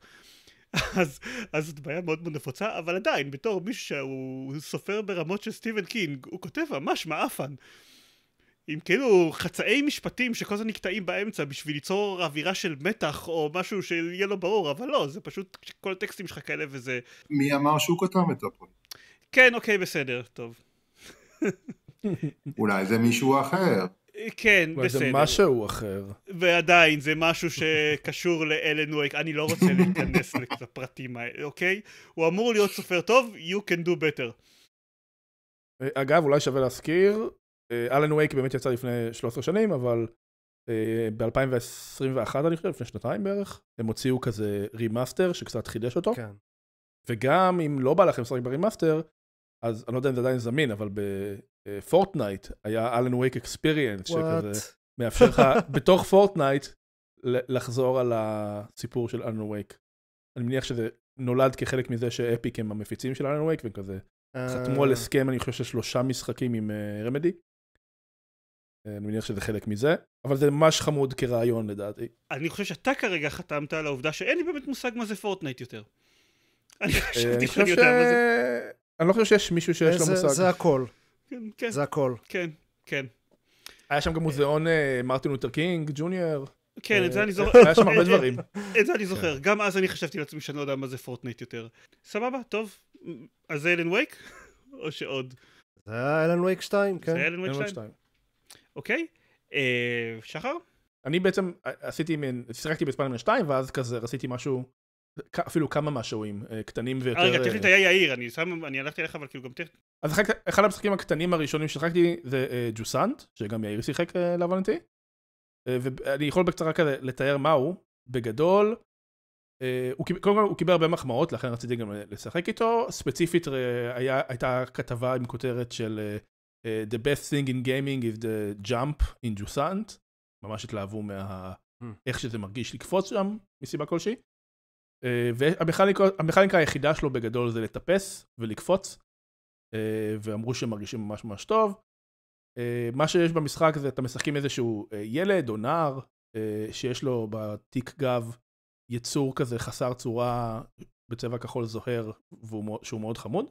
אז, אז זאת בעיה מאוד מאוד נפוצה, אבל עדיין, בתור מישהו שהוא סופר ברמות של סטיבן קינג, הוא כותב ממש מעפן. עם כאילו חצאי משפטים שכל הזמן נקטעים באמצע בשביל ליצור אווירה של מתח או משהו שיהיה לו לא ברור, אבל לא, זה פשוט כל הטקסטים שלך כאלה וזה... מי אמר שהוא כותב את הפרויקט? כן, אוקיי, בסדר, טוב. אולי זה מישהו אחר. כן, בסדר. זה משהו אחר. ועדיין, זה משהו שקשור לאלן וייק, אני לא רוצה להיכנס לפרטים האלה, אוקיי? הוא אמור להיות סופר טוב, you can do better. אה, אגב, אולי שווה להזכיר, אה, אלן וייק באמת יצא לפני 13 שנים, אבל אה, ב-2021, אני חושב, לפני שנתיים בערך, הם הוציאו כזה רימאסטר שקצת חידש אותו. כן. וגם אם לא בא לכם לשחק ברימאסטר, אז אני לא יודע אם זה עדיין זמין, אבל בפורטנייט אה, היה אלן וייק אקספיריאנס, שכזה מאפשר לך בתוך פורטנייט לחזור על הסיפור של אלן וייק. אני מניח שזה נולד כחלק מזה שאפיק הם המפיצים של אלן וייק, וכזה חתמו על אה. הסכם, אני חושב של שלושה משחקים עם רמדי. אה, אני מניח שזה חלק מזה, אבל זה ממש חמוד כרעיון לדעתי. אני חושב שאתה כרגע חתמת על העובדה שאין לי באמת מושג מה זה פורטנייט יותר. אני חושב שאני יודע מה זה. אני לא חושב שיש מישהו שיש לו מושג. זה הכל. כן, כן. זה הכל. כן, כן. היה שם גם מוזיאון אה, מרטין לותר קינג, ג'וניור. כן, את זה אה, אני זוכר. היה שם הרבה דברים. את זה אני זוכר. כן. גם אז אני חשבתי לעצמי שאני לא יודע מה זה פורטנייט יותר. סבבה, טוב. אז זה אלן וייק? או שעוד? זה היה אלן וייק 2, כן. זה אלן וייק 2. אוקיי. אה, שחר? אני בעצם עשיתי, שיחקתי בספיידרמן 2, ואז כזה עשיתי משהו אפילו כמה מהשואוים, אה, קטנים ויותר... רגע, אה, טכנית היה יאיר, אני, שם, אני הלכתי אליך, אבל כאילו גם טכנית... אז אחד, המשחקים הקטנים הראשונים ששחקתי זה אה, ג'וסנט, שגם יאיר שיחק להבנתי, ואני יכול בקצרה כזה לתאר מהו, בגדול, קודם כל הוא קיבל הרבה מחמאות, לכן רציתי גם לשחק איתו, ספציפית הייתה כתבה עם כותרת של The best thing in gaming is the jump in ג'וסנט, ממש התלהבו מה... Hmm. איך שזה מרגיש לקפוץ שם, מסיבה כלשהי. אה, והמכניקה היחידה שלו בגדול זה לטפס ולקפוץ, אה, ואמרו שהם מרגישים ממש ממש טוב. אה, מה שיש במשחק זה אתה משחק עם איזשהו ילד או נער שיש לו בתיק גב יצור כזה חסר צורה בצבע כחול זוהר שהוא מאוד חמוד.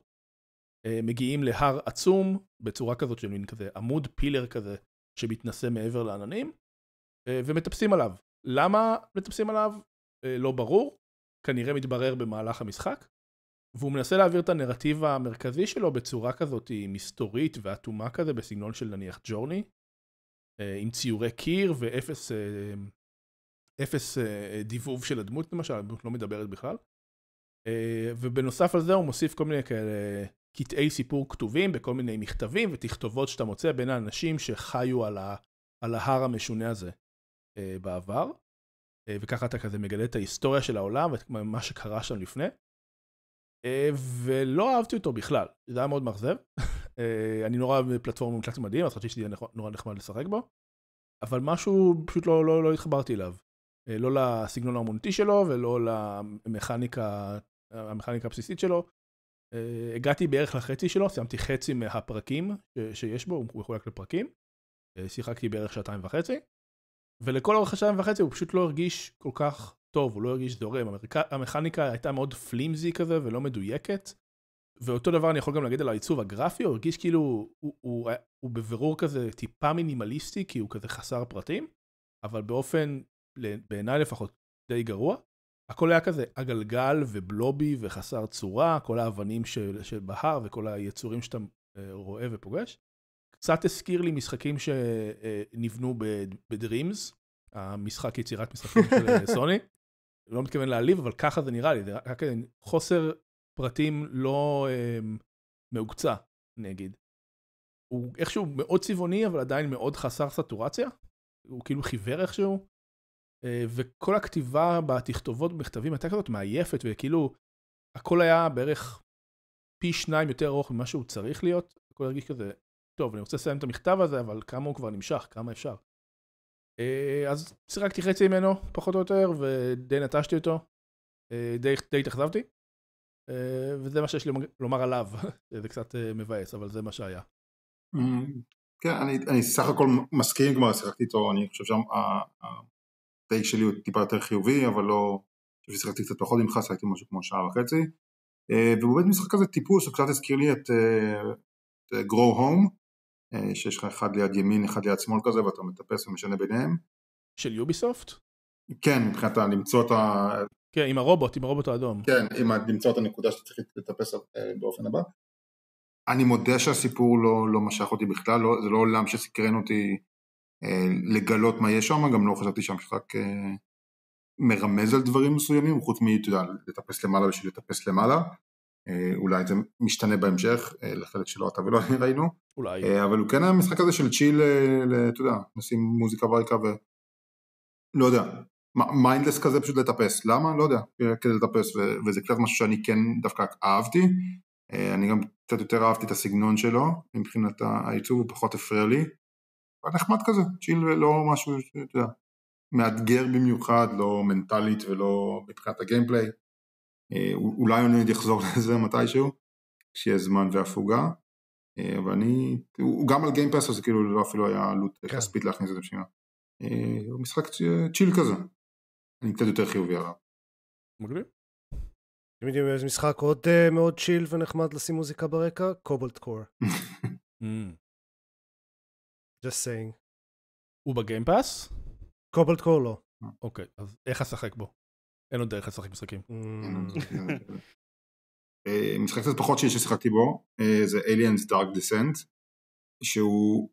מגיעים להר עצום בצורה כזאת של מין כזה עמוד פילר כזה שמתנשא מעבר לעננים ומטפסים עליו. למה מטפסים עליו? לא ברור. כנראה מתברר במהלך המשחק, והוא מנסה להעביר את הנרטיב המרכזי שלו בצורה כזאת מסתורית ואטומה כזה, בסגנון של נניח ג'ורני, אה, עם ציורי קיר ואפס אה, אפס אה, דיבוב של הדמות למשל, הדמות לא מדברת בכלל. ובנוסף על זה הוא מוסיף כל מיני כאלה קטעי סיפור כתובים בכל מיני מכתבים ותכתובות שאתה מוצא בין האנשים שחיו על, ההר המשונה הזה בעבר. אה, וככה אתה כזה מגלה את ההיסטוריה של העולם ואת מה שקרה שם לפני. אה, ולא אהבתי אותו בכלל, זה היה מאוד מאכזב. אה, אני נורא אוהב פלטפורמים קצת מדהים אז חשבתי שזה יהיה נכון, נורא נחמד לשחק בו. אבל משהו, פשוט לא, לא, לא התחברתי אליו. לא לסגנון האמנותי שלו ולא למכניקה, המכניקה הבסיסית שלו. הגעתי בערך לחצי שלו, סיימתי חצי מהפרקים שיש בו, הוא מחולק לפרקים. שיחקתי בערך שעתיים וחצי. ולכל אורך השעה וחצי הוא פשוט לא הרגיש כל כך טוב, הוא לא הרגיש זורם. המכניקה הייתה מאוד פלימזי כזה ולא מדויקת. ואותו דבר אני יכול גם להגיד על העיצוב הגרפי, הוא הרגיש כאילו הוא, הוא, הוא, הוא בבירור כזה טיפה מינימליסטי, כי הוא כזה חסר פרטים, אבל באופן, בעיניי לפחות, די גרוע. הכל היה כזה עגלגל ובלובי וחסר צורה, כל האבנים של, של בהר וכל היצורים שאתה אה, רואה ופוגש. קצת הזכיר לי משחקים שנבנו בדרימס, המשחק יצירת משחקים של אה, סוני. לא מתכוון להעליב, אבל ככה זה נראה לי, זה רק חוסר פרטים לא מהוקצע, אמ, נגיד. הוא איכשהו מאוד צבעוני, אבל עדיין מאוד חסר סטורציה. הוא כאילו חיוור איכשהו. אה, וכל הכתיבה בתכתובות במכתבים הייתה כזאת מעייפת, וכאילו הכל היה בערך פי שניים יותר ארוך ממה שהוא צריך להיות. הכל הרגיש כזה טוב, אני רוצה לסיים את המכתב הזה, אבל כמה הוא כבר נמשך, כמה אפשר. אה, אז סירקתי חצי ממנו, פחות או יותר, ודי נטשתי אותו, אה, די, די התאכזבתי, אה, וזה מה שיש לי לומר עליו, זה קצת מבאס, אבל זה מה שהיה. Mm, כן, אני, אני סך הכל מסכים, כלומר, שיחקתי איתו, אני חושב שהטייק שלי הוא טיפה יותר חיובי, אבל לא, אני חושב ששיחקתי קצת פחות ממך, שיחקתי משהו כמו שעה וחצי, ובאמת משחק כזה טיפוס, הוא קצת הזכיר לי את Grow Home, אה, שיש לך אחד ליד ימין, אחד ליד שמאל כזה, ואתה מטפס ומשנה ביניהם. של יוביסופט? כן, מבחינת למצוא את ה... כן, עם הרובוט, עם הרובוט האדום. כן, עם למצוא את הנקודה שאתה צריך לטפס אה, באופן הבא. אני מודה שהסיפור לא, לא משך אותי בכלל, לא, זה לא עולם שסקרן אותי אה, לגלות מה יש שם, גם לא חשבתי שהמשחק אה, מרמז על דברים מסוימים, חוץ מ, אתה יודע, לטפס למעלה בשביל לטפס למעלה. אה, אולי זה משתנה בהמשך, אה, לחלק שלא אתה ולא אני ראינו. אולי. אה, אבל הוא כן היה משחק הזה של צ'יל, אתה יודע, נשים מוזיקה ברקע ו... לא יודע. מיינדלס כזה פשוט לטפס, למה? לא יודע, כדי לטפס, ו- וזה קצת משהו שאני כן דווקא אהבתי, אני גם קצת יותר אהבתי את הסגנון שלו, מבחינת העיצוב הוא פחות הפריע לי, היה נחמד כזה, צ'יל לא משהו, אתה יודע, מאתגר במיוחד, לא מנטלית ולא מבחינת הגיימפליי, אה, אולי אני עוד יחזור לזה מתישהו, כשיהיה זמן והפוגה. אה, אבל אני, הוא גם על גיימפס אז כאילו לא אפילו היה עלות אה, כן. כספית כן. להכניס את זה בשנייה. הוא משחק צ'יל כזה. אני קצת יותר חיובי עליו. מגניב. אתם יודעים איזה משחק עוד מאוד צ'יל ונחמד לשים מוזיקה ברקע? קובלט קור. Mm. Just saying. הוא בגיימפאס? קובלט קור לא. אוקיי, אז איך אשחק בו? אין לו דרך לשחק משחקים. אה, אה, משחק קצת פחות שיר ששיחקתי בו, אה, זה Aliens Dark Descent, שהוא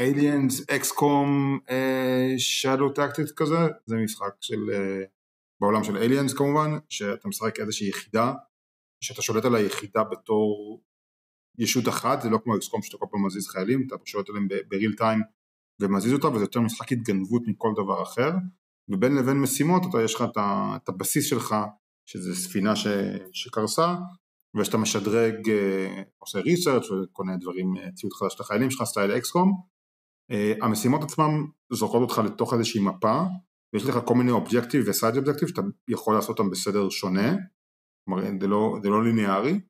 Aliens XCOM Shadow Tactics כזה, זה משחק של, בעולם של Aliens כמובן, שאתה משחק איזושהי יחידה, שאתה שולט על היחידה בתור ישות אחת, זה לא כמו XCOM שאתה כל פעם מזיז חיילים, אתה שולט עליהם בריל טיים ומזיז אותה, וזה יותר משחק התגנבות מכל דבר אחר. ובין לבין משימות אתה יש לך את, את הבסיס שלך, שזה ספינה ש, שקרסה, ושאתה משדרג, אה, עושה ריסרצ' וקונה דברים, אה, ציוד חדש לחיילים שלך, סטייל אקסקום. אה, המשימות עצמם זורקות אותך לתוך איזושהי מפה, ויש לך כל מיני אובייקטיב וסייד אובייקטיב שאתה יכול לעשות אותם בסדר שונה, כלומר זה לא, זה לא ליניארי.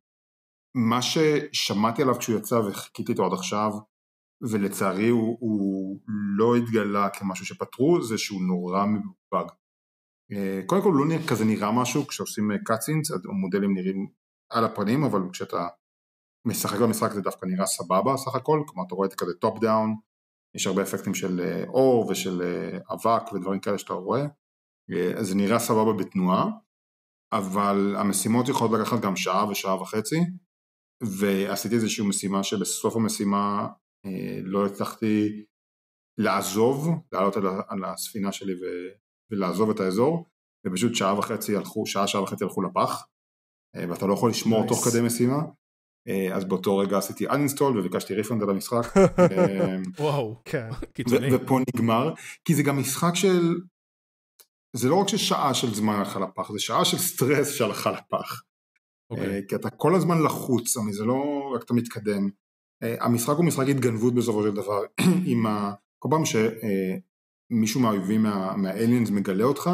מה ששמעתי עליו כשהוא יצא וחיכיתי איתו עד עכשיו, ולצערי הוא, הוא לא התגלה כמשהו שפתרו, זה שהוא נורא מבוג. אה, קודם כל לא נראה כזה נראה משהו, כשעושים קאצינס אה, המודלים נראים על הפנים, אבל כשאתה משחק במשחק זה דווקא נראה סבבה סך הכל, כלומר אתה רואה את זה כזה טופ דאון, יש הרבה אפקטים של אה, אור ושל אבק ודברים כאלה שאתה רואה, אז זה נראה סבבה בתנועה, אבל המשימות יכולות לקחת גם שעה ושעה וחצי, ועשיתי איזושהי משימה שבסוף המשימה אה, לא הצלחתי לעזוב, לעלות על הספינה שלי ולעזוב את האזור, ופשוט שעה וחצי הלכו, שעה, שעה וחצי הלכו לפח, אה, ואתה לא יכול לשמור nice. תוך כדי משימה. אה, אז באותו רגע עשיתי uninstall וביקשתי ריפונד על המשחק. אמ, וואו, כן, קיצוני. ופה נגמר, כי זה גם משחק של... זה לא רק ששעה של זמן הלכה לפח, זה שעה של סטרס שהלכה לפח. Okay. אוקיי. כי אתה כל הזמן לחוץ, זה לא רק אתה מתקדם. אה, המשחק הוא משחק התגנבות בסופו של דבר, עם ה... כל פעם שמישהו מהאויבים מהאליאנס מגלה אותך,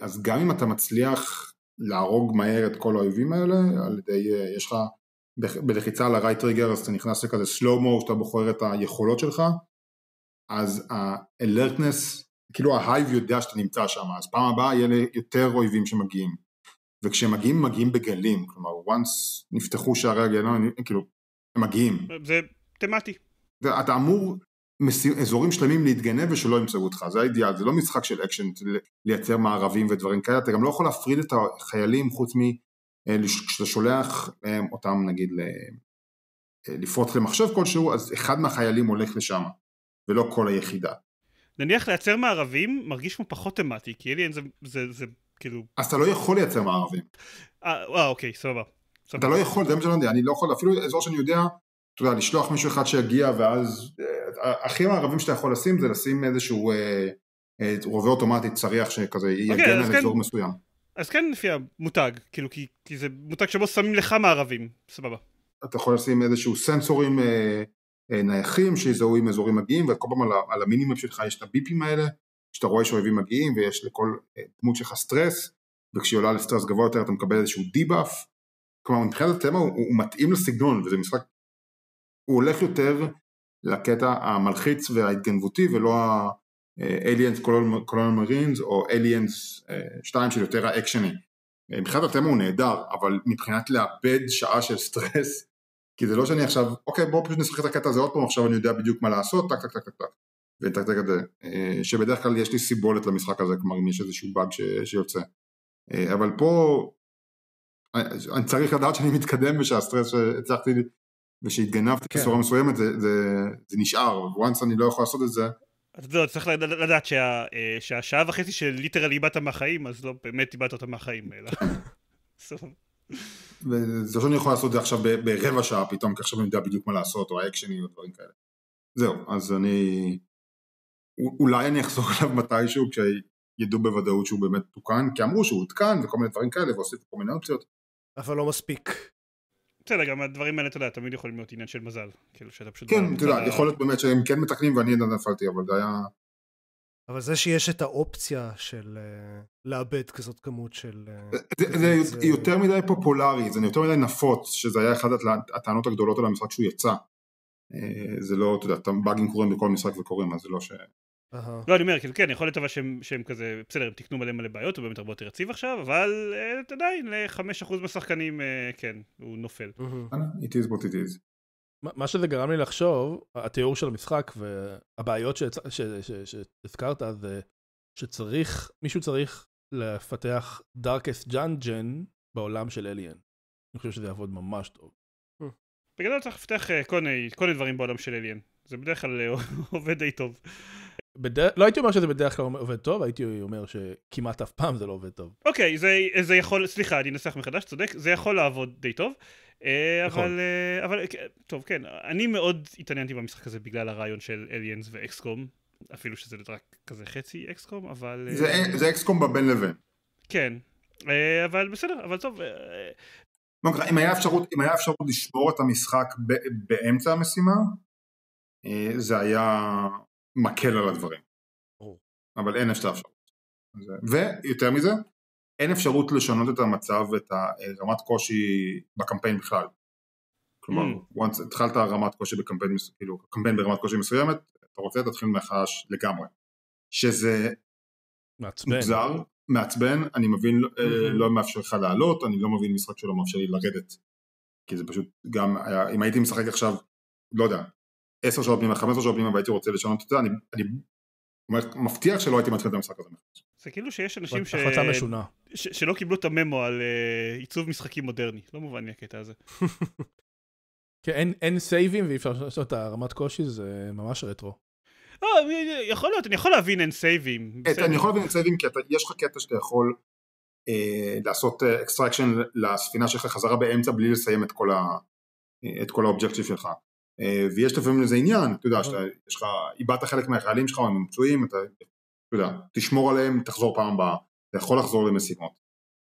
אז גם אם אתה מצליח להרוג מהר את כל האויבים האלה, על ידי, אה, יש לך בלחיצה על ה-right trigger אז אתה נכנס לכזה slow mo שאתה בוחר את היכולות שלך, אז ה-alertness, כאילו ההייב יודע שאתה נמצא שם, אז פעם הבאה יהיה לי יותר אויבים שמגיעים. וכשהם מגיעים מגיעים בגלים, כלומר, once נפתחו שערי הגיהנום, כאילו, הם מגיעים. זה תמטי. אתה אמור אזורים שלמים להתגנב ושלא ימצאו אותך, זה האידיאל, זה לא משחק של אקשן, לייצר מערבים ודברים כאלה, אתה גם לא יכול להפריד את החיילים חוץ מ... אה, כשאתה שולח אה, אותם נגיד ל... אה, לפרוץ למחשב כלשהו, אז אחד מהחיילים הולך לשם, ולא כל היחידה. נניח לייצר מערבים מרגיש כמו פחות תמטי, כי אלי אין זה, זה, זה כאילו... אז אתה לא יכול לייצר מערבים. אה, אוקיי, סבבה. אתה לא יכול, זה מה שאני לא יודע, אני לא יכול, אפילו אזור שאני יודע, אתה יודע, לשלוח מישהו אחד שיגיע ואז, אה, הכי מערבים שאתה יכול לשים זה לשים איזשהו אה, אה, רובה אוטומטי צריח שכזה אוקיי, יגן על כן- אזור מסוים. אז כן לפי המותג, כאילו כי, זה מותג שבו שמים לך מערבים, סבבה. אתה יכול לשים איזשהו סנסורים נייחים שיזהו עם אזורים מגיעים, וכל פעם על, המינימום שלך יש את הביפים האלה, שאתה רואה שאויבים מגיעים ויש לכל דמות שלך סטרס, וכשהיא עולה לסטרס גבוה יותר אתה מקבל איזשהו דיבאף, כלומר מבחינת התמה הוא, הוא מתאים לסגנון וזה משחק, הוא הולך יותר לקטע המלחיץ וההתגנבותי ולא ה-Aliens קולונל מרינס או Aliens 2 אה, של יותר האקשני. אה, מבחינת התמה הוא נהדר, אבל מבחינת לאבד שעה של סטרס, כי זה לא שאני עכשיו, אוקיי בואו פשוט נשחק את הקטע הזה עוד פעם, עכשיו אני יודע בדיוק מה לעשות, טק טק טק טק טק. וטקטק את זה, שבדרך כלל יש לי סיבולת למשחק הזה, כלומר אם יש איזשהו באג ש... שיוצא. אה, אבל פה אני צריך לדעת שאני מתקדם ושהסטרס שהצלחתי ושהתגנבתי כן. בצורה מסוימת זה, זה, זה נשאר, once אני לא יכול לעשות את זה. אתה יודע, צריך לדעת שה, אה, שהשעה וחצי של ליטרל איבדת מהחיים, אז לא באמת איבדת אותה מהחיים. זה שאני יכול לעשות את זה עכשיו ברבע שעה פתאום, כי עכשיו אני יודע בדיוק מה לעשות, או האקשנים או דברים כאלה. זהו, אז אני... אולי אני אחזור אליו מתישהו, כשידעו בוודאות שהוא באמת תוקן, כי אמרו שהוא עודכן וכל מיני דברים כאלה, והוסיפו כל מיני אופציות. אבל לא מספיק. בסדר, גם הדברים האלה, אתה יודע, תמיד יכולים להיות עניין של מזל. כאילו, שאתה פשוט... כן, אתה יודע, יכול להיות באמת שהם כן מתקנים ואני עדיין לא נפלתי, אבל זה היה... אבל זה שיש את האופציה של אה, לאבד כזאת כמות של... אה, זה יותר מדי פופולרי, זה יותר מדי נפוץ, שזה היה אחת הטענות הגדולות על המשחק שהוא יצא. אה, זה לא, אתה יודע, באגים קורים בכל משחק וקורים, אז זה לא ש... לא, אני אומר, כאילו, כן, יכול להיות אבל שהם, שהם כזה, בסדר, הם תיקנו מלא מלא בעיות, הוא באמת הרבה יותר יציב עכשיו, אבל אה, עדיין, ל-5% מהשחקנים, אה, כן, הוא נופל. It is what it is. מה שזה גרם לי לחשוב, התיאור של המשחק והבעיות שהזכרת זה שצריך, מישהו צריך לפתח Darkest Dungeon בעולם של אליאן. אני חושב שזה יעבוד ממש טוב. אה. בגלל זה צריך לפתח כל מיני דברים בעולם של אליאן. זה בדרך כלל עובד די טוב. בדרך, לא הייתי אומר שזה בדרך כלל עובד טוב, הייתי אומר שכמעט אף פעם זה לא עובד טוב. אוקיי, okay, זה, זה יכול, סליחה, אני אנסח מחדש, צודק, זה יכול לעבוד די טוב. אה, נכון. אבל, אה, אבל, אה, טוב, כן, אני מאוד התעניינתי במשחק הזה בגלל הרעיון של אליאנס ואקסקום, אפילו שזה רק כזה חצי אקסקום, אבל... זה, זה אקסקום בבין לבין. כן, אבל בסדר, אבל טוב. אם היה אפשרות, אם היה אפשרות לשבור את המשחק באמצע המשימה, זה היה מקל על הדברים. ברור. אבל אין אפשרות. ויותר מזה, אין אפשרות לשנות את המצב ואת רמת קושי בקמפיין בכלל. כלומר, mm. once התחלת רמת קושי בקמפיין, כאילו, קמפיין ברמת קושי מסוימת, אתה רוצה, תתחיל מחדש לגמרי. שזה מוגזר, מעצבן, אני מבין, אה, mm-hmm. לא מאפשר לך לעלות, אני לא מבין משחק שלא מאפשר לי לרדת. כי זה פשוט גם, אה, אם הייתי משחק עכשיו, לא יודע, עשר שעות פנימה, חמש שעות פנימה והייתי רוצה לשנות את זה, אני, אני מבטיח שלא הייתי מתחיל את המשחק הזה מחדש. זה כאילו שיש אנשים ש... החלטה משונה. ש... שלא קיבלו את הממו על uh, עיצוב משחקים מודרני, לא מובן לי הקטע הזה. כן, אין סייבים ואי אפשר לעשות את הרמת קושי, זה ממש רטרו. לא, יכול להיות, אני יכול להבין אין סייבים. כן, אני יכול להבין אין סייבים כי אתה, יש לך קטע שאתה יכול אה, לעשות אקסטרקשן אה, לספינה שלך חזרה באמצע בלי לסיים את כל האובג'קטיב שלך. אה, ויש לפעמים לזה עניין, אתה יודע, נכון. יש לך, איבדת חלק מהחיילים שלך, הם פצועים, אתה, אתה יודע, נכון. תשמור עליהם, תחזור פעם הבאה, אתה יכול לחזור למשימות.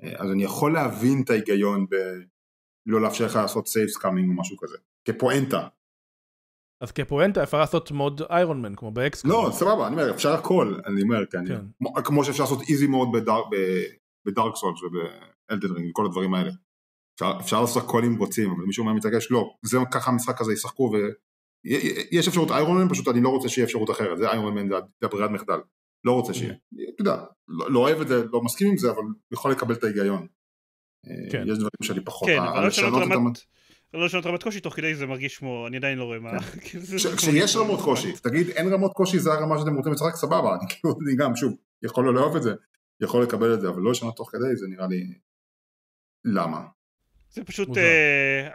אה, אז אני יכול להבין את ההיגיון בלא לאפשר לך לעשות סייבס קאמינג או משהו כזה, כפואנטה. אז כפואנטה אפשר לעשות מוד איירון מן כמו באקס. לא, סבבה, אני אומר, אפשר הכל, אני אומר, כן. כמו שאפשר לעשות איזי מוד בדארק סולג' ובאלדן רינג, כל הדברים האלה. אפשר, אפשר לעשות הכל אם רוצים, אבל מישהו מתרגש, לא, זה ככה המשחק הזה ישחקו ויש אפשרות איירון מן, פשוט אני לא רוצה שיהיה אפשרות אחרת, זה איירון מן, זה הברירת מחדל, לא רוצה שיהיה. כן. אתה יודע, לא, לא אוהב את זה, לא מסכים עם זה, אבל יכול לקבל את ההיגיון. אה, כן. יש דברים שאני פחות, כן, אבל לא, לא לשנות רמת קושי תוך כדי זה מרגיש כמו, אני עדיין לא רואה מה... כן. כאילו, כשיש רמות קושי, תגיד אין רמות קושי זה הרמה שאתם רוצים לצחק סבבה, אני כאילו, אני גם שוב, יכול לא לאהוב את זה, יכול לקבל את זה, אבל לא לשנות תוך כדי זה נראה לי... למה? זה פשוט, uh,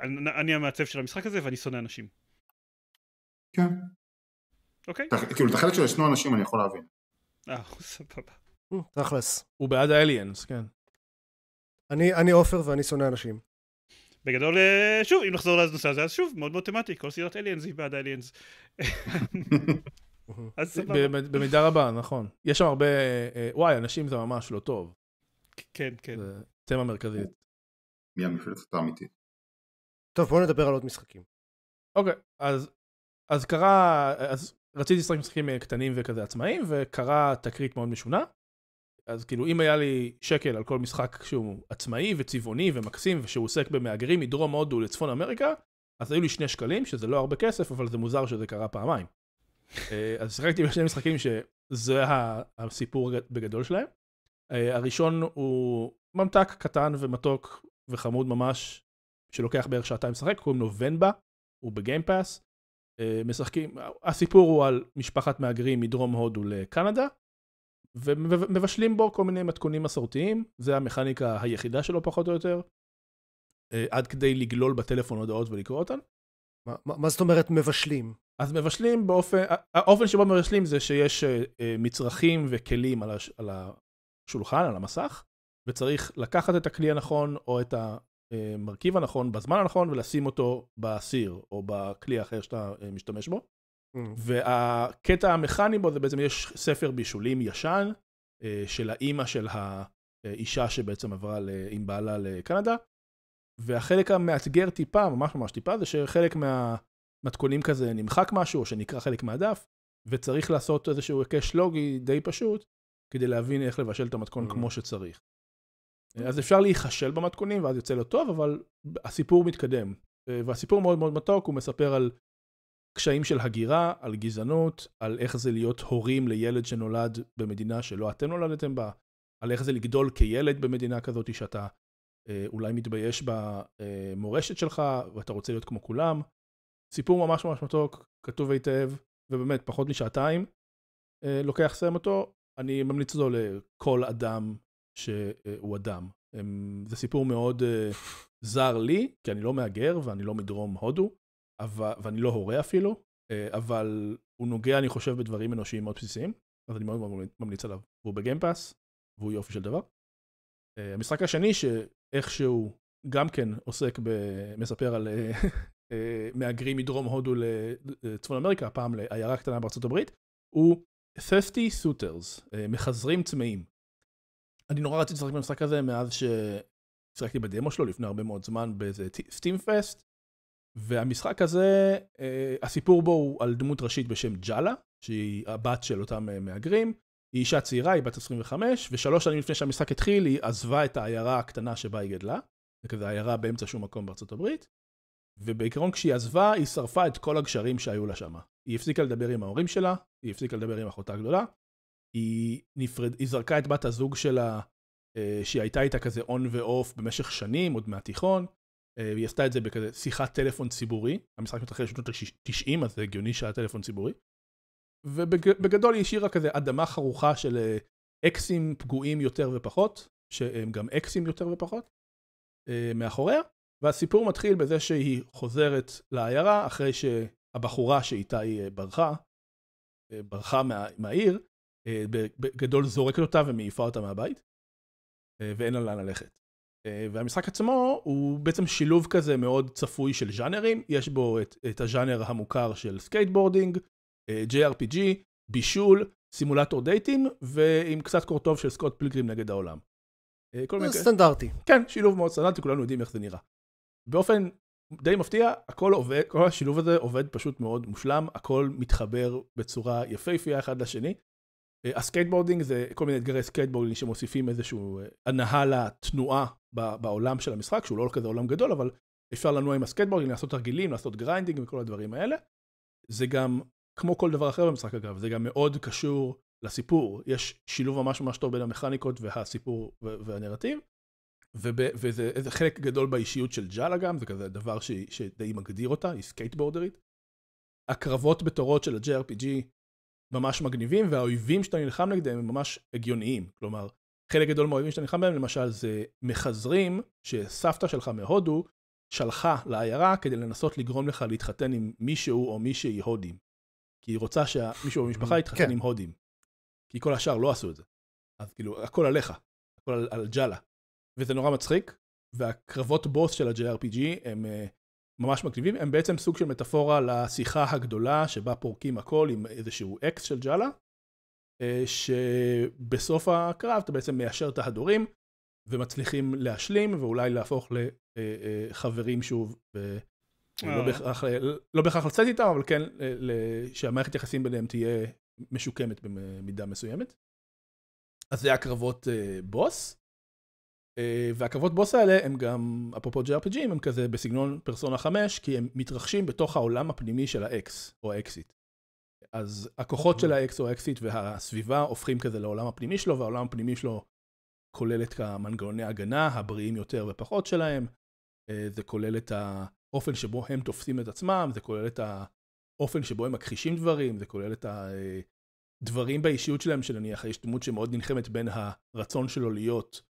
אני אני המעצב של המשחק הזה ואני שונא אנשים. כן. אוקיי. Okay. כאילו, את החלק של לשנוא אנשים אני יכול להבין. אה, סבבה. אה, תכלס. הוא בעד האליאנס, כן. אני עופר ואני שונא אנשים. בגדול, אה, שוב, אם נחזור לנושא הזה, אז שוב, מאוד מאוד תמטי, כל סדרת אליאנס היא בעד האליאנס. אז סבבה. במידה רבה, נכון. יש שם הרבה, וואי, אנשים זה ממש לא טוב. כן, כן. זה תמה מרכזית. מי המפלצת האמיתית. טוב בוא נדבר על עוד משחקים. אוקיי אז אז קרה אז רציתי לשחק משחקים אה, קטנים וכזה עצמאיים וקרה תקרית מאוד משונה. אז כאילו אם היה לי שקל על כל משחק שהוא עצמאי וצבעוני ומקסים ושהוא עוסק במהגרים מדרום הודו לצפון אמריקה אז היו לי שני שקלים שזה לא הרבה כסף אבל זה מוזר שזה קרה פעמיים. אה, אז שיחקתי בשני משחקים שזה הסיפור בגדול שלהם. אה, הראשון הוא ממתק קטן ומתוק וחמוד ממש, שלוקח בערך שעתיים לשחק, קוראים לו ונבה, הוא בגיימפאס. אה, משחקים, הסיפור הוא על משפחת מהגרים מדרום הודו לקנדה, ומבשלים בו כל מיני מתכונים מסורתיים, זה המכניקה היחידה שלו פחות או יותר, אה, עד כדי לגלול בטלפון הודעות ולקרוא אותן. מה, מה זאת אומרת מבשלים? אז מבשלים באופן, האופן שבו מבשלים זה שיש אה, מצרכים וכלים על, הש, על השולחן, על המסך, וצריך לקחת את הכלי הנכון או את המרכיב הנכון בזמן הנכון ולשים אותו בסיר או בכלי האחר שאתה אה, משתמש בו. Mm. והקטע המכני בו זה בעצם יש ספר בישולים ישן אה, של האימא של האישה שבעצם עברה עם בעלה לקנדה. והחלק המאתגר טיפה, ממש ממש טיפה, זה שחלק מהמתכונים כזה נמחק משהו, או שנקרא חלק מהדף, וצריך לעשות איזשהו היקש לוגי די פשוט, כדי להבין איך לבשל את המתכון mm. כמו שצריך. אז אפשר להיכשל במתכונים ואז יוצא לו טוב, אבל הסיפור מתקדם. אה, והסיפור מאוד מאוד מתוק, הוא מספר על קשיים של הגירה, על גזענות, על איך זה להיות הורים לילד שנולד במדינה שלא אתם נולדתם בה, על איך זה לגדול כילד במדינה כזאת שאתה אה, אולי מתבייש במורשת שלך ואתה רוצה להיות כמו כולם. סיפור ממש ממש מתוק, כתוב היטב, ובאמת פחות משעתיים אה, לוקח לסיים אותו. אני ממליץ אותו לכל אדם שהוא אדם. הם, זה סיפור מאוד uh, זר לי, כי אני לא מהגר ואני לא מדרום הודו, אבל, ואני לא הורה אפילו, uh, אבל הוא נוגע, אני חושב, בדברים אנושיים מאוד בסיסיים, אז אני מאוד ממליץ עליו. והוא בגיימפאס, והוא יופי של דבר. Uh, המשחק השני, שאיכשהו גם כן עוסק, ב, מספר על uh, מהגרים מדרום הודו לצפון אמריקה, הפעם לעיירה קטנה בארצות הברית, הוא 30 uh, מחזרים צמאים. אני נורא רציתי לשחק במשחק הזה מאז ששיחקתי בדמו שלו לפני הרבה מאוד זמן באיזה סטים פסט, והמשחק הזה, אה, הסיפור בו הוא על דמות ראשית בשם ג'אלה, שהיא הבת של אותם אה, מהגרים. היא אישה צעירה, היא בת 25, ושלוש שנים לפני שהמשחק התחיל, היא עזבה את העיירה הקטנה שבה היא גדלה. זה כזה עיירה באמצע שום מקום בארצות הברית. ובעיקרון כשהיא עזבה, היא שרפה את כל הגשרים שהיו לה שם. היא הפסיקה לדבר עם ההורים שלה, היא הפסיקה לדבר עם אחותה הגדולה, היא נפרד, היא זרקה את בת הזוג שלה, אה, שהיא הייתה איתה כזה און ואוף במשך שנים, עוד מהתיכון. אה, והיא עשתה את זה בכזה שיחת טלפון ציבורי, המשחק מתחיל בשנות ה-90, אז זה הגיוני שהיה טלפון ציבורי. ובגדול היא השאירה כזה אדמה חרוכה של אה, אקסים פגועים יותר ופחות, שהם גם אקסים יותר ופחות, מאחוריה. והסיפור מתחיל בזה שהיא חוזרת לעיירה אחרי שהבחורה שאיתה היא ברחה, ברחה מה, מהעיר, אה, בגדול זורקת אותה ומעיפה אותה מהבית, אה, ואין לה לאן ללכת. אה, והמשחק עצמו הוא בעצם שילוב כזה מאוד צפוי של ז'אנרים, יש בו את, את הז'אנר המוכר של סקייטבורדינג, JRPG, בישול, סימולטור דייטים, ועם קצת קורטוב של סקוט פילגרים נגד העולם. כל מיני... סטנדרטי. כן, שילוב מאוד סטנדרטי, כולנו יודעים איך זה נראה. באופן די מפתיע, הכל עובד, כל השילוב הזה עובד פשוט מאוד מושלם, הכל מתחבר בצורה יפהפייה אחד לשני. אה, הסקייטבורדינג זה כל מיני אתגרי סקייטבורדינג שמוסיפים איזשהו אה, הנהה לתנועה בעולם של המשחק, שהוא לא כזה עולם גדול, אבל אפשר לנוע עם הסקייטבורדינג, לעשות תרגילים, לעשות גריינדינג וכל הדברים האלה. זה גם, כמו כל דבר אחר במשחק אגב, זה גם מאוד קשור לסיפור. יש שילוב ממש ממש טוב בין המכניקות והסיפור והנרטיב, וזה חלק גדול באישיות של ג'אלה גם, זה כזה דבר שדי מגדיר אותה, היא סקייטבורדרית. הקרבות בתורות של ה-JRPG ממש מגניבים, והאויבים שאתה נלחם נגדם הם ממש הגיוניים. כלומר, חלק גדול מהאויבים שאתה נלחם בהם, למשל, זה מחזרים שסבתא שלך מהודו שלחה לעיירה כדי לנסות לגרום לך להתחתן עם מישהו או מישהי הודים. כי היא רוצה שמישהו במשפחה mm, יתחתן כן. עם הודים. כי כל השאר לא עשו את זה. אז כאילו, הכל עליך, הכל על, על ג'אלה. וזה נורא מצחיק, והקרבות בוס של ה-JRPG הם uh, ממש מגניבים, הם בעצם סוג של מטאפורה לשיחה הגדולה שבה פורקים הכל עם איזשהו אקס של ג'אלה, שבסוף הקרב אתה בעצם מיישר את ההדורים ומצליחים להשלים ואולי להפוך לחברים אה, אה, שוב, ולא אה. בהכרח, לא בהכרח לצאת איתם, אבל כן שהמערכת יחסים ביניהם תהיה משוקמת במידה מסוימת. אז זה הקרבות בוס. אה, והקרבות בוס האלה הם גם, אפרופו JRPGים, הם כזה בסגנון פרסונה 5, כי הם מתרחשים בתוך העולם הפנימי של האקס, או האקסיט. אז הכוחות של האקס או האקסיט והסביבה הופכים כזה לעולם הפנימי שלו, והעולם הפנימי שלו כולל את המנגנוני הגנה, הבריאים יותר ופחות שלהם, אה, זה כולל את האופן שבו הם תופסים את עצמם, זה כולל את האופן שבו הם מכחישים דברים, זה כולל את הדברים אה, באישיות שלהם, שנניח יש דמות שמאוד נלחמת בין הרצון שלו להיות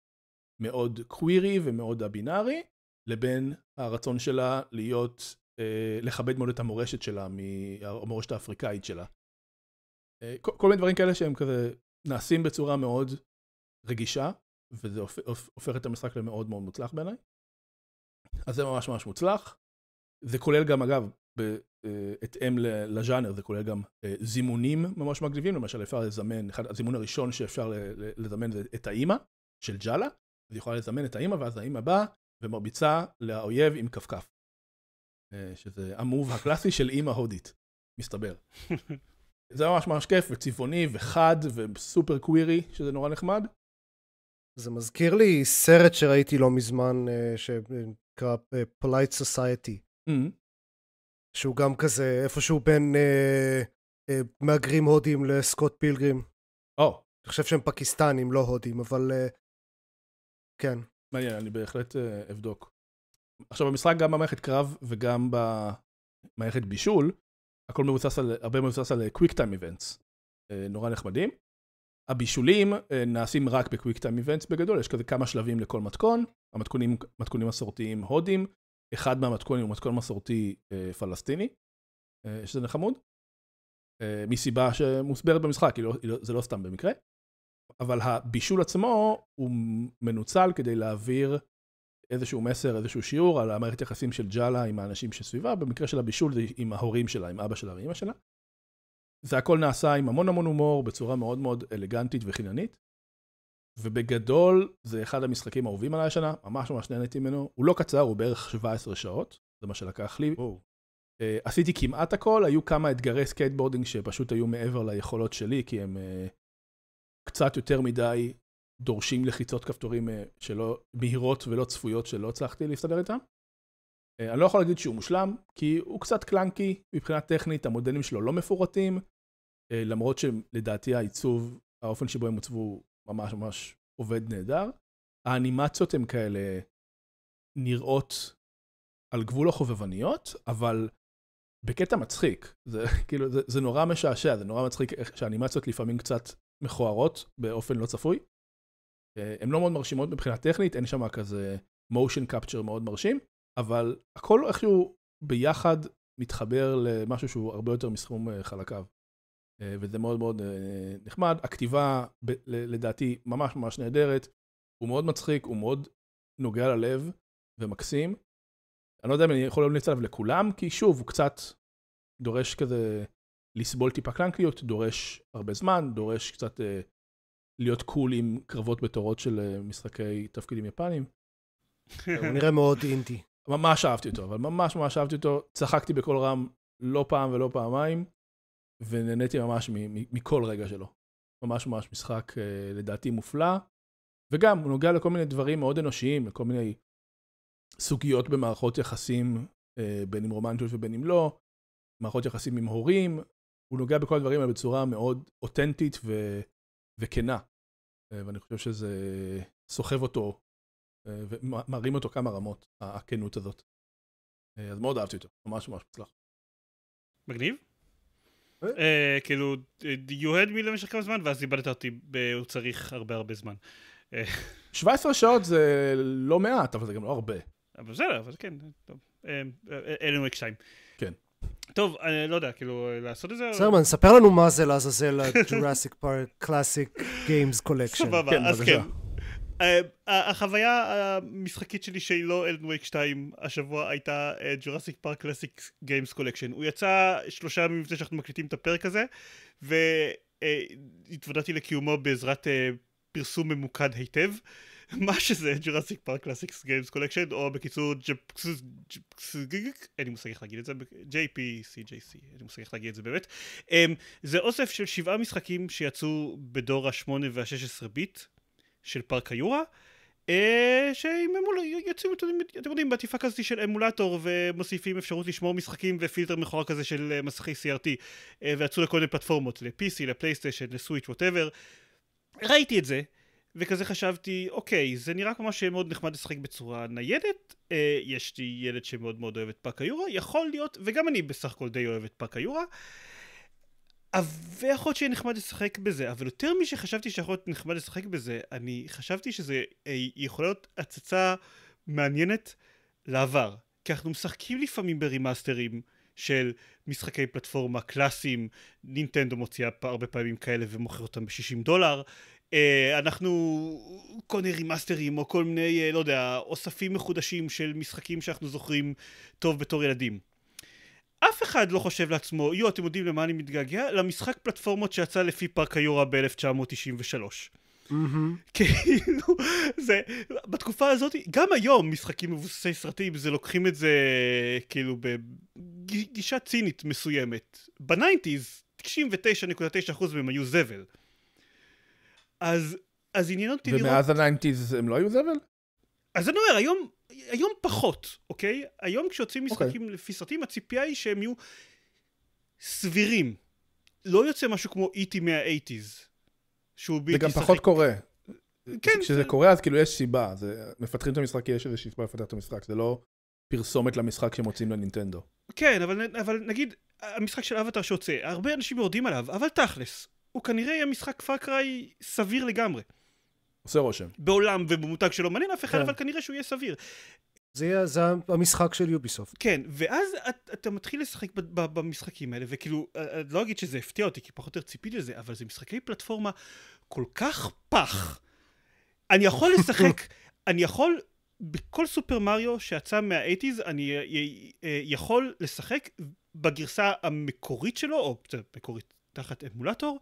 מאוד קווירי ומאוד הבינארי, לבין הרצון שלה להיות, אה, לכבד מאוד את המורשת שלה, המורשת האפריקאית שלה. אה, כל כל מיני דברים כאלה שהם כזה נעשים בצורה מאוד רגישה, וזה הופך, הופך את המשחק למאוד מאוד מוצלח בעיניי. אז זה ממש ממש מוצלח. זה כולל גם, אגב, בהתאם אה, לז'אנר, זה כולל גם אה, זימונים ממש מגניבים, למשל אפשר לזמן, אחד, הזימון הראשון שאפשר לזמן זה את האימא של ג'אלה, אז היא יכולה לזמן את האימא, ואז האימא באה ומרביצה לאויב עם כפכף. אה, שזה המוב הקלאסי של אימא הודית, מסתבר. זה ממש ממש כיף וצבעוני וחד וסופר קווירי, שזה נורא נחמד. זה מזכיר לי סרט שראיתי לא מזמן, אה, שנקרא אה, Polite Society. Mm-hmm. שהוא גם כזה איפשהו בין אה, אה, מהגרים הודים לסקוט פילגרים. או. Oh. אני חושב שהם פקיסטנים, לא הודים, אבל אה, כן. מעניין, אני בהחלט אה, אבדוק. עכשיו, במשחק גם במערכת קרב וגם במערכת בישול, הכל מבוסס על, הרבה מבוסס על קוויק טיים איבנטס, נורא נחמדים. הבישולים אה, נעשים רק בקוויק טיים איבנטס בגדול, יש כזה כמה שלבים לכל מתכון, המתכונים מתכונים מסורתיים הודים, אחד מהמתכונים הוא מתכון מסורתי אה, פלסטיני, שזה נחמוד, מסיבה שמוסברת במשחק, לא, לא, זה לא סתם במקרה. אבל הבישול עצמו הוא מנוצל כדי להעביר איזשהו מסר, איזשהו שיעור על המערכת יחסים של ג'אלה עם האנשים שסביבה, במקרה של הבישול זה עם ההורים שלה, עם אבא שלה ואימא שלה. זה הכל נעשה עם המון המון הומור, בצורה מאוד מאוד אלגנטית וחיננית. ובגדול, זה אחד המשחקים האהובים עליי השנה, ממש ממש נהניתי ממנו. הוא לא קצר, הוא בערך 17 שעות, זה מה שלקח לי. Oh. Uh, עשיתי כמעט הכל, היו כמה אתגרי סקייטבורדינג שפשוט היו מעבר ליכולות שלי, כי הם uh, קצת יותר מדי דורשים לחיצות כפתורים אה, שלא, מהירות ולא צפויות שלא הצלחתי להסתדר איתן. אה, אני לא יכול להגיד שהוא מושלם, כי הוא קצת קלנקי מבחינה טכנית, המודלים שלו לא מפורטים, אה, למרות שלדעתי העיצוב, האופן שבו הם עוצבו ממש ממש עובד נהדר. האנימציות הן כאלה נראות על גבול החובבניות, אבל בקטע מצחיק. זה כאילו, זה, זה נורא משעשע, זה נורא מצחיק איך שהאנימציות לפעמים קצת מכוערות באופן לא צפוי. אה, הן לא מאוד מרשימות מבחינה טכנית, אין שם כזה motion capture מאוד מרשים, אבל הכל איכשהו ביחד מתחבר למשהו שהוא הרבה יותר מסכום אה, חלקיו. אה, וזה מאוד מאוד נחמד. הכתיבה לדעתי ממש ממש נהדרת, הוא מאוד מצחיק, הוא מאוד נוגע ללב ומקסים. אני לא יודע אם אני יכול להמליץ עליו לכולם, כי שוב, הוא קצת דורש כזה לסבול טיפה קלנקיות דורש הרבה זמן, דורש קצת אה, להיות קול עם קרבות בתורות של אה, משחקי תפקידים יפניים. הוא נראה מאוד אינטי. ממש אהבתי אותו, אבל ממש ממש אהבתי אותו. צחקתי בקול רם לא פעם ולא פעמיים, ונהניתי ממש מכל רגע שלו. ממש ממש משחק אה, לדעתי מופלא, וגם הוא נוגע לכל מיני דברים מאוד אנושיים, לכל מיני סוגיות במערכות יחסים, בין אם רומנטיות ובין אם לא, מערכות יחסים עם הורים, הוא נוגע בכל הדברים האלה בצורה מאוד אותנטית ו... וכנה. ואני חושב שזה סוחב אותו ומרים אותו כמה רמות, הכנות הזאת. אז מאוד אהבתי אותו, ממש ממש מצלח. מגניב? כאילו, you had me למשך כמה זמן, ואז איבדת אותי, הוא צריך הרבה הרבה זמן. 17 שעות זה לא מעט, אבל זה גם לא הרבה. אבל בסדר, אבל כן, טוב. אין לנו אקשיים. כן. טוב, אני לא יודע, כאילו, לעשות את זה... סרמן, ספר לנו מה זה לעזאזל הג'וראסיק פארק קלאסיק גיימס קולקשן. סבבה, כן, אז כן. אה, החוויה המשחקית שלי שהיא לא אלדן וייק 2 השבוע הייתה ג'ורסיק פארק קלאסיק גיימס קולקשן. הוא יצא שלושה ימים לפני שאנחנו מקליטים את הפרק הזה, והתוודעתי אה, לקיומו בעזרת אה, פרסום ממוקד היטב. Uh, מה שזה ג'רסיק פארק קלאסיקס גיימס קולקשן, או בקיצור אין לי מושג איך להגיד את זה, JPCJC, אין לי מושג איך להגיד את זה באמת. אמ, זה אוסף של שבעה משחקים שיצאו בדור השמונה והשש עשרה ביט של פארק היורה. אה, שהם יוצאים, אתם יודעים, בעטיפה כזאת של אמולטור ומוסיפים אפשרות לשמור משחקים ופילטר מכוער כזה של אה, מסכי CRT אה, ויצאו לכל מיני פלטפורמות, ל-PC, לפלייסטיישן, לסוויץ', ווטאבר. ראיתי את זה, וכזה חשבתי, אוקיי, זה נראה כמו שמאוד נחמד לשחק בצורה ניידת, אה, יש לי ילד שמאוד מאוד אוהב את פאק היורה, יכול להיות, וגם אני בסך הכל די אוהב את פאק היורה, ויכול להיות שיהיה נחמד לשחק בזה, אבל יותר משחשבתי שיכול להיות נחמד לשחק בזה, אני חשבתי שזה אה, יכול להיות הצצה מעניינת לעבר. כי אנחנו משחקים לפעמים ברימאסטרים של משחקי פלטפורמה קלאסיים, נינטנדו מוציאה הרבה פעמים כאלה ומוכר אותם ב-60 דולר, אה, אנחנו כל מיני רימאסטרים או כל מיני, אה, לא יודע, אוספים מחודשים של משחקים שאנחנו זוכרים טוב בתור ילדים. אף אחד לא חושב לעצמו, יו, אתם יודעים למה אני מתגעגע? למשחק פלטפורמות שיצא לפי פארק היורה ב-1993. כאילו, זה, בתקופה הזאת, גם היום משחקים מבוססי סרטים, זה לוקחים את זה כאילו בגישה צינית מסוימת. בניינטיז, 99.9% מהם היו זבל. אז, אז עניין אותי לראות... ומאז הניינטיז הם לא היו זבל? אז אני אומר, היום, היום פחות, אוקיי? היום כשיוצאים אוקיי. משחקים okay. לפי סרטים, הציפייה היא שהם יהיו סבירים. לא יוצא משהו כמו e איטי מה-80's, שהוא בלתי זה גם פחות קורה. כן. כשזה זה... קורה אז כאילו יש סיבה, זה... מפתחים את המשחק יש איזושהי סיבה לפתח את המשחק, זה לא פרסומת למשחק שמוצאים לנינטנדו. כן, אבל, אבל נגיד, המשחק של אבטר שיוצא, הרבה אנשים יורדים עליו, אבל תכלס, הוא כנראה יהיה משחק פאקריי סביר לגמרי. עושה רושם. בעולם ובמותג שלא מעניין אף אחד, כן. אבל כנראה שהוא יהיה סביר. זה, יהיה, זה המשחק של יוביסופט. כן, ואז את, אתה מתחיל לשחק ב, ב, במשחקים האלה, וכאילו, אני אה, אה, לא אגיד שזה הפתיע אותי, כי פחות או יותר ציפיתי לזה, אבל זה משחקי פלטפורמה כל כך פח. אני יכול לשחק, אני יכול, בכל סופר מריו שיצא מהאייטיז, אני אה, יכול לשחק בגרסה המקורית שלו, או מקורית תחת אמולטור,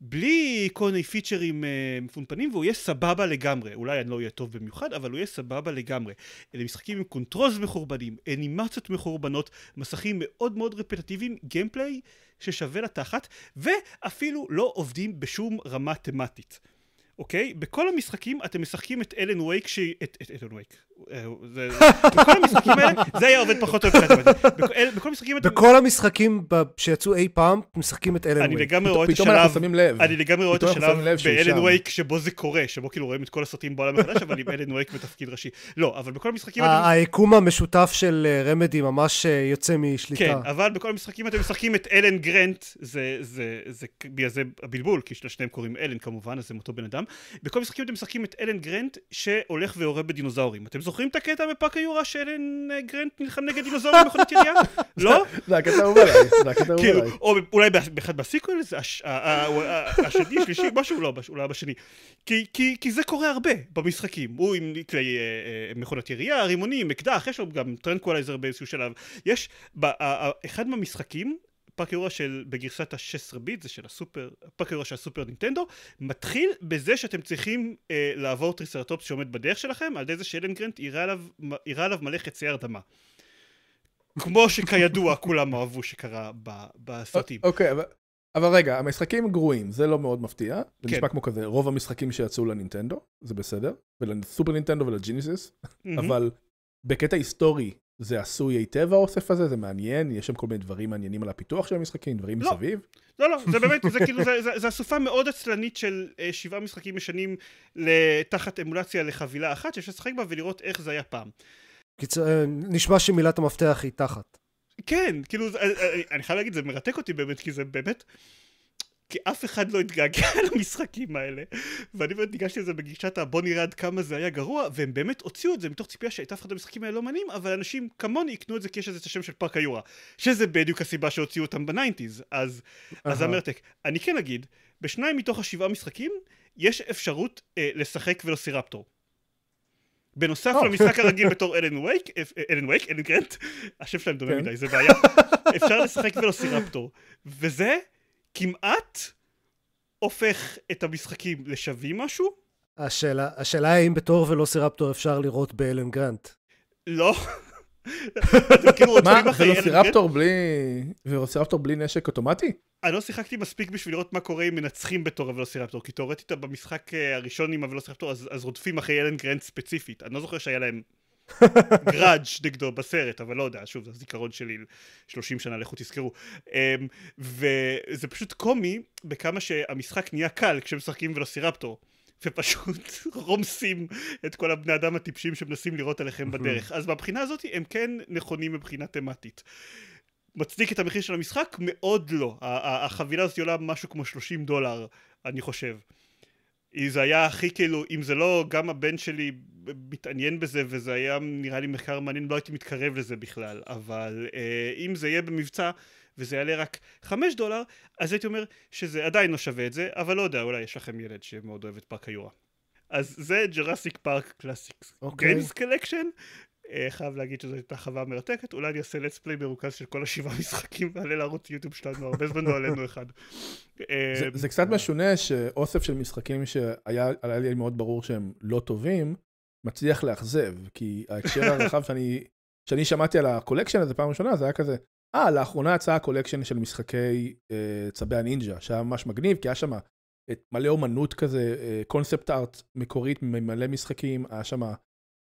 בלי כל מיני פיצ'רים אה, מפונפנים, והוא יהיה סבבה לגמרי. אולי אני לא אהיה טוב במיוחד, אבל הוא יהיה סבבה לגמרי. אלה משחקים עם קונטרוז מחורבנים, אנימציות מחורבנות, מסכים מאוד מאוד רפטטיביים, גיימפליי ששווה לתחת, ואפילו לא עובדים בשום רמה תמטית. אוקיי? בכל המשחקים אתם משחקים את אלן וייק, ש... את, את אלן וייק. אה, זה, בכל המשחקים האלה, זה היה עובד פחות או יותר. בכל, אה, בכל המשחקים... בכל המשחקים שיצאו אי פעם, משחקים את אלן וייק. אני לגמרי רואה את השלב... אנחנו שמים לב. אני לגמרי רואה את השלב באלן וייק שבו זה קורה, שבו כאילו רואים את כל הסרטים בעולם החדש, אבל עם אלן וייק בתפקיד ראשי. לא, אבל בכל המשחקים... היקום המשותף של אה, רמדי ממש יוצא משליטה. כן, אבל בכל המשחקים אתם משחקים את אלן גרנט, זה הבלבול, כי לשניהם קוראים אלן כמובן, אז הם אותו בן אדם. שם. בכל המשחקים אתם משחקים את אלן גרנט שהולך ויורה בדינוזאורים. אתם זוכרים את הקטע בפארק היורה שאלן אה, גרנט נלחם נגד דינוזאורים במכונת ירייה? לא? זה הקטע הוא עליי, זה הקטע הוא כאילו, עליי. או אולי באחד בסיקוול, אה, אה, השני, שלישי, משהו, לא, אולי בשני. כי זה קורה הרבה במשחקים. הוא עם כלי מכונת ירייה, רימונים, אקדח, יש לו גם טרנקוולייזר באיזשהו שלב. יש, אחד מהמשחקים פארק אירוע של, בגרסת ה-16 ביט, זה של הסופר, פארק אירוע של הסופר נינטנדו, מתחיל בזה שאתם צריכים אה, לעבור טריסרטופס שעומד בדרך שלכם, על ידי זה שאלנגרנט יירה יראה עליו מלא חצי הרדמה. כמו שכידוע כולם אהבו שקרה ב, בסרטים. אוקיי, okay, אבל, אבל רגע, המשחקים גרועים, זה לא מאוד מפתיע. זה כן. נשמע כמו כזה, רוב המשחקים שיצאו לנינטנדו, זה בסדר, ולסופר נינטנדו ולג'יניסיס, mm-hmm. אבל בקטע היסטורי זה עשוי היטב האוסף הזה, זה מעניין, יש שם כל מיני דברים מעניינים על הפיתוח של המשחקים, דברים לא, מסביב. לא, לא, זה באמת, זה כאילו, זה, אסופה מאוד עצלנית של אה, שבעה משחקים משנים תחת אמולציה לחבילה אחת, שאפשר לשחק בה ולראות איך זה היה פעם. קיצ... אה, נשמע שמילת המפתח היא תחת. כן, כאילו, אני, אה, אה, אני חייב להגיד, זה מרתק אותי באמת, כי זה באמת... כי אף אחד לא התגעגע למשחקים האלה. ואני באמת ניגשתי לזה בגישת הבוא נראה עד כמה זה היה גרוע, והם באמת הוציאו את זה מתוך ציפייה שאת אף אחד המשחקים האלה לא מעניינים, אבל אנשים כמוני יקנו את זה כי יש לזה את השם של פארק היורה, שזה בדיוק הסיבה שהוציאו אותם בניינטיז. אז זה המרתק. אני כן אגיד, בשניים מתוך השבעה משחקים, יש אפשרות אה, לשחק ולוסירפטור. בנוסף oh. למשחק הרגיל בתור אלן וייק, אה, אה, אלן וייק, אלן גרנט, השם שלהם דומה כן. מדי, זה בעיה. אפשר לשחק ולוסירפטור. וזה כמעט הופך את המשחקים לשווים משהו. השאלה, השאלה היא אם בתור ולוסירפטור אפשר לראות באלן גרנט. לא. כאילו מה, ולוסירפטור בלי... ולוסירפטור בלי נשק אוטומטי? אני לא שיחקתי מספיק בשביל לראות מה קורה אם מנצחים בתור הוולוסירפטור, כי תאורטית במשחק אה, הראשון עם הוולוסירפטור אז, אז רודפים אחרי אלן גרנט ספציפית. אני לא זוכר שהיה להם גראדג' נגדו בסרט, אבל לא יודע, שוב, זה זיכרון שלי 30 שנה, לכו תזכרו. אמ, וזה פשוט קומי בכמה שהמשחק נהיה קל כשמשחקים ולוסירפטור. ופשוט רומסים את כל הבני אדם הטיפשים שמנסים לראות עליכם בדרך. אז מהבחינה הזאת הם כן נכונים מבחינה תמטית. מצדיק את המחיר של המשחק? מאוד לא. החבילה הזאת עולה משהו כמו 30 דולר, אני חושב. זה היה הכי כאילו, אם זה לא גם הבן שלי מתעניין בזה, וזה היה נראה לי מחקר מעניין, לא הייתי מתקרב לזה בכלל, אבל אה, אם זה יהיה במבצע, וזה יעלה רק חמש דולר, אז הייתי אומר שזה עדיין לא שווה את זה, אבל לא יודע, אולי יש לכם ילד שמאוד אוהב את פארק היורה. אז זה ג'רסיק פארק קלאסיקס גיימס קלקשן, אה, חייב להגיד שזו הייתה חווה מרתקת, אולי אני אעשה let's play מרוכז של כל השבעה משחקים ועלה לערוץ יוטיוב שלנו, הרבה זמן לא עלינו אחד. אה, זה, קצת אה. משונה שאוסף של משחקים שהיה לי מאוד ברור שהם לא טובים, מצליח לאכזב, כי ההקשר הרחב שאני, שאני שמעתי על הקולקשן הזה פעם ראשונה, זה היה כזה, אה, לאחרונה יצאה הקולקשן של משחקי אה, צבי הנינג'ה, שהיה ממש מגניב, כי היה שם מלא אומנות כזה, קונספט אה, ארט מקורית ממלא משחקים, היה שם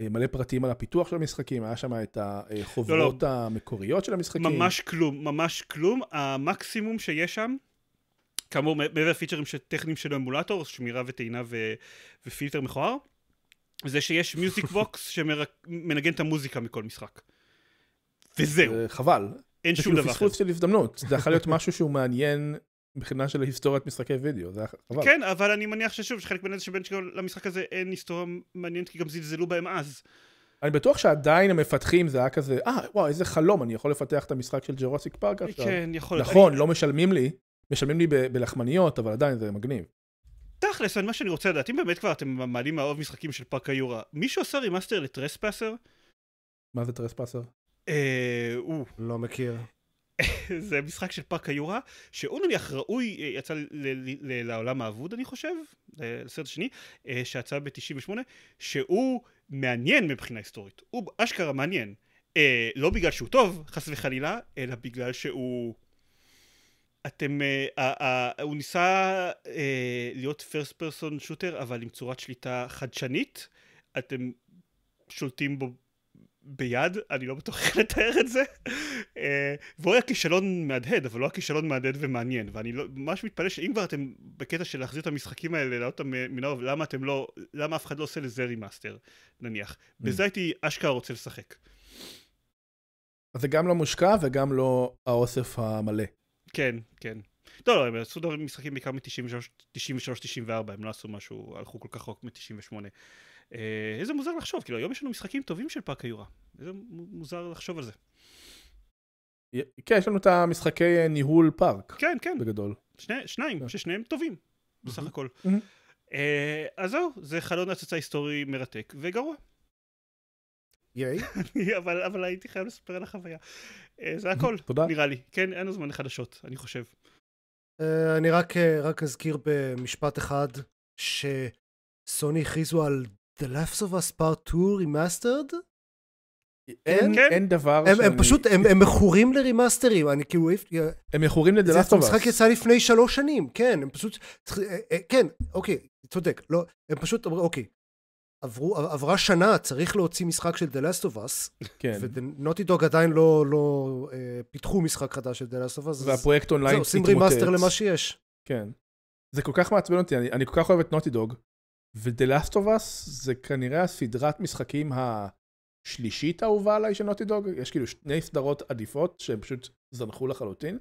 אה, מלא פרטים על הפיתוח של המשחקים, היה שם את החוברות לא, לא. המקוריות של המשחקים. ממש כלום, ממש כלום. המקסימום שיש שם, כאמור, מעבר לפיצ'רים טכניים של אמולטור, שמירה וטעינה ו... ופילטר מכוער, זה שיש מיוזיק בוקס שמנגן את המוזיקה מכל משחק. וזהו. חבל. אין שום כאילו דבר אחר. זה כאילו פספוס של הזדמנות. זה יכול להיות משהו שהוא מעניין מבחינה של היסטוריית משחקי וידאו, זה היה חבל. כן, אבל אני מניח ששוב, שחלק מן שבין שגם למשחק הזה אין היסטוריה מעניינת, כי גם זלזלו בהם אז. אני בטוח שעדיין המפתחים זה היה כזה, אה, ah, וואו, איזה חלום, אני יכול לפתח את המשחק של ג'רוסיק פארק עכשיו. כן, יכול להיות. נכון, אני... לא משלמים לי, משלמים לי בלחמניות, אבל עדיין זה מגניב. תכלס, מה שאני רוצה לדעת, אם באמת כבר אתם מעלים מהאוב משחקים של פארק היורה, מישהו עשה רימאסטר לטרספאסר? מה זה טרספאסר? אה... הוא. לא מכיר. זה משחק של פארק היורה, שהוא נניח ראוי, אה, יצא לעולם האבוד אני חושב, אה, לסרט השני, אה, שיצא ב-98, שהוא מעניין מבחינה היסטורית, הוא אשכרה מעניין. לא בגלל שהוא טוב, חס וחלילה, אלא בגלל שהוא... אתם, הוא ניסה להיות פרסט פרסון שוטר אבל עם צורת שליטה חדשנית אתם שולטים בו ביד, אני לא בטוח איך לתאר את זה. אה, והוא היה כישלון מהדהד, אבל לא היה כישלון מהדהד ומעניין. ואני לא, ממש מתפלא שאם כבר אתם בקטע של להחזיר את המשחקים האלה, להעלות אותם אה, מן האוב, למה אתם לא, למה אף אחד לא עושה לזה רימאסטר, נניח. Mm. בזה הייתי אשכרה רוצה לשחק. זה גם לא מושקע וגם לא האוסף המלא. כן, כן. לא, לא, הם עשו משחקים בעיקר מ-93-94, הם לא עשו משהו, הלכו כל כך רחוק מ-98. אה, איזה מוזר לחשוב, כאילו היום יש לנו משחקים טובים של פאק היורה, איזה מוזר לחשוב על זה. כן, יש לנו את המשחקי אה, ניהול פארק. כן, כן. בגדול. שני, שניים, כן. ששניהם טובים, בסך הכל. אה, אז זהו, זה חלון הצצה היסטורי מרתק וגרוע. ייי. אבל, אבל הייתי חייב לספר על החוויה. אה, זה הכל, תודה. נראה לי. כן, אין לנו זמן לחדשות, אני חושב. אה, אני רק, אה, רק אזכיר במשפט אחד, שסוני הכריזו על The Last of Us Part 2 Remastered? אין, כן. אין דבר הם, שאני... הם פשוט, הם, הם מכורים לרימאסטרים, אני כאילו... הם מכורים לדלאסט אובס. המשחק יצא לפני שלוש שנים, כן, הם פשוט... אה, אה, כן, אוקיי, צודק, לא, הם פשוט אמרו, אוקיי, עברו, עברה שנה, צריך להוציא משחק של דה לאסטובאס, כן. ונוטי דוג עדיין לא, לא אה, פיתחו משחק חדש של דה לאסטובאס, והפרויקט אונליין התמוטט. עושים רימאסטר למה שיש. כן. זה כל כך מעצבן אותי, אני, אני כל כך אוהב את נוטי דוג, ו-The Last of Us זה כנראה הסדרת משחקים השלישית האהובה עליי של נוטי דוג, יש כאילו שני סדרות עדיפות שהם פשוט זנחו לחלוטין.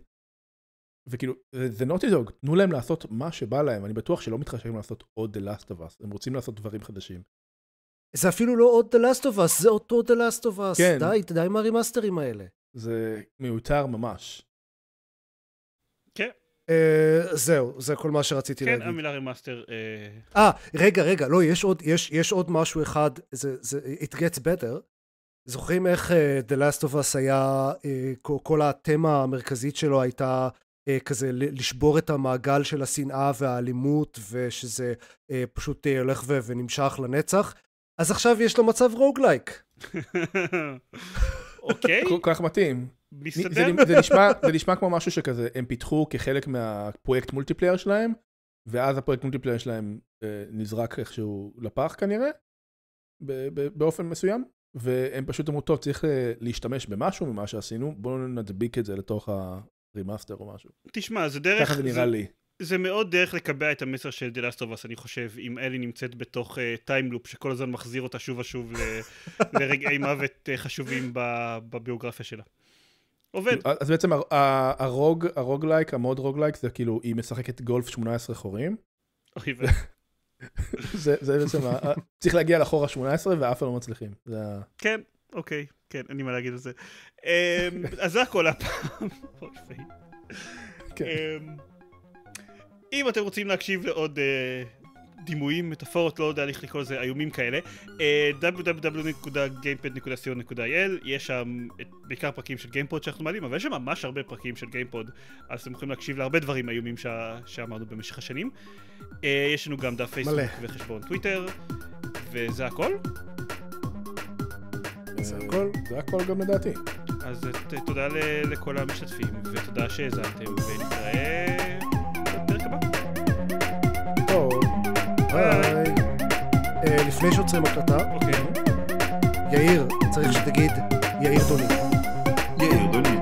וכאילו, זה נוטי דוג, תנו להם לעשות מה שבא להם, אני בטוח שלא מתחשבים לעשות עוד The Last of Us, הם רוצים לעשות דברים חדשים. זה אפילו לא עוד The Last of Us, זה אותו The Last of Us. כן. די, די עם מהרימאסטרים האלה. זה מיותר ממש. אה, זהו, זה כל מה שרציתי כן, להגיד. כן, המילה רמאסטר. אה, אה, רגע, רגע, לא, יש עוד יש, יש עוד משהו אחד, זה זה, It Gets Better. זוכרים איך uh, The Last of Us היה, uh, כל כל התמה המרכזית שלו הייתה uh, כזה לשבור את המעגל של השנאה והאלימות, ושזה uh, פשוט uh, הולך ו- ונמשך לנצח? אז עכשיו יש לו מצב רוגלייק. אוקיי. כל כך מתאים. מסתדר. זה, זה, נשמע, זה נשמע כמו משהו שכזה, הם פיתחו כחלק מהפרויקט מולטיפלייר שלהם, ואז הפרויקט מולטיפלייר שלהם אה, נזרק איכשהו לפח כנראה, ב- ב- באופן מסוים, והם פשוט אמרו, טוב, צריך אה, להשתמש במשהו ממה שעשינו, בואו נדביק את זה לתוך הרימאסטר או משהו. תשמע, זה דרך... ככה זה נראה זה... לי. זה מאוד דרך לקבע את המסר של The Last אני חושב, אם אלי נמצאת בתוך טיימלופ אה, uh, שכל הזמן מחזיר אותה שוב ושוב ל... לרגעי מוות uh, חשובים בב... בביוגרפיה שלה. עובד. אז בעצם הרוג, הרוג לייק, המוד רוג לייק, זה כאילו, היא משחקת גולף 18 חורים. אוי ואבוי. זה בעצם, צריך להגיע לחור ה-18 ואף לא מצליחים. כן, אוקיי, כן, אין לי מה להגיד על זה. אמ, אז זה הכל הפעם. כן. אמ, אם אתם רוצים להקשיב לעוד... Uh... דימויים, מטאפורות, לא יודע איך לקרוא לזה, איומים כאלה. אה, www.gamepad.co.il, יש שם בעיקר פרקים של גיימפוד שאנחנו מעלים, אבל יש שם ממש הרבה פרקים של גיימפוד, אז אתם יכולים להקשיב להרבה דברים איומים ש... שאמרנו במשך השנים. אה, יש לנו גם דף פייסבוק וחשבון טוויטר, וזה הכל. זה הכל, זה הכל גם לדעתי. אז אה, תודה לכל המשתתפים, ותודה שהאזנתם, ונתראה... ביי. אה, לפני שעוצרים הקלטה, אוקיי. יאיר, צריך שתגיד יאיר דוניק. יאיר דוניק.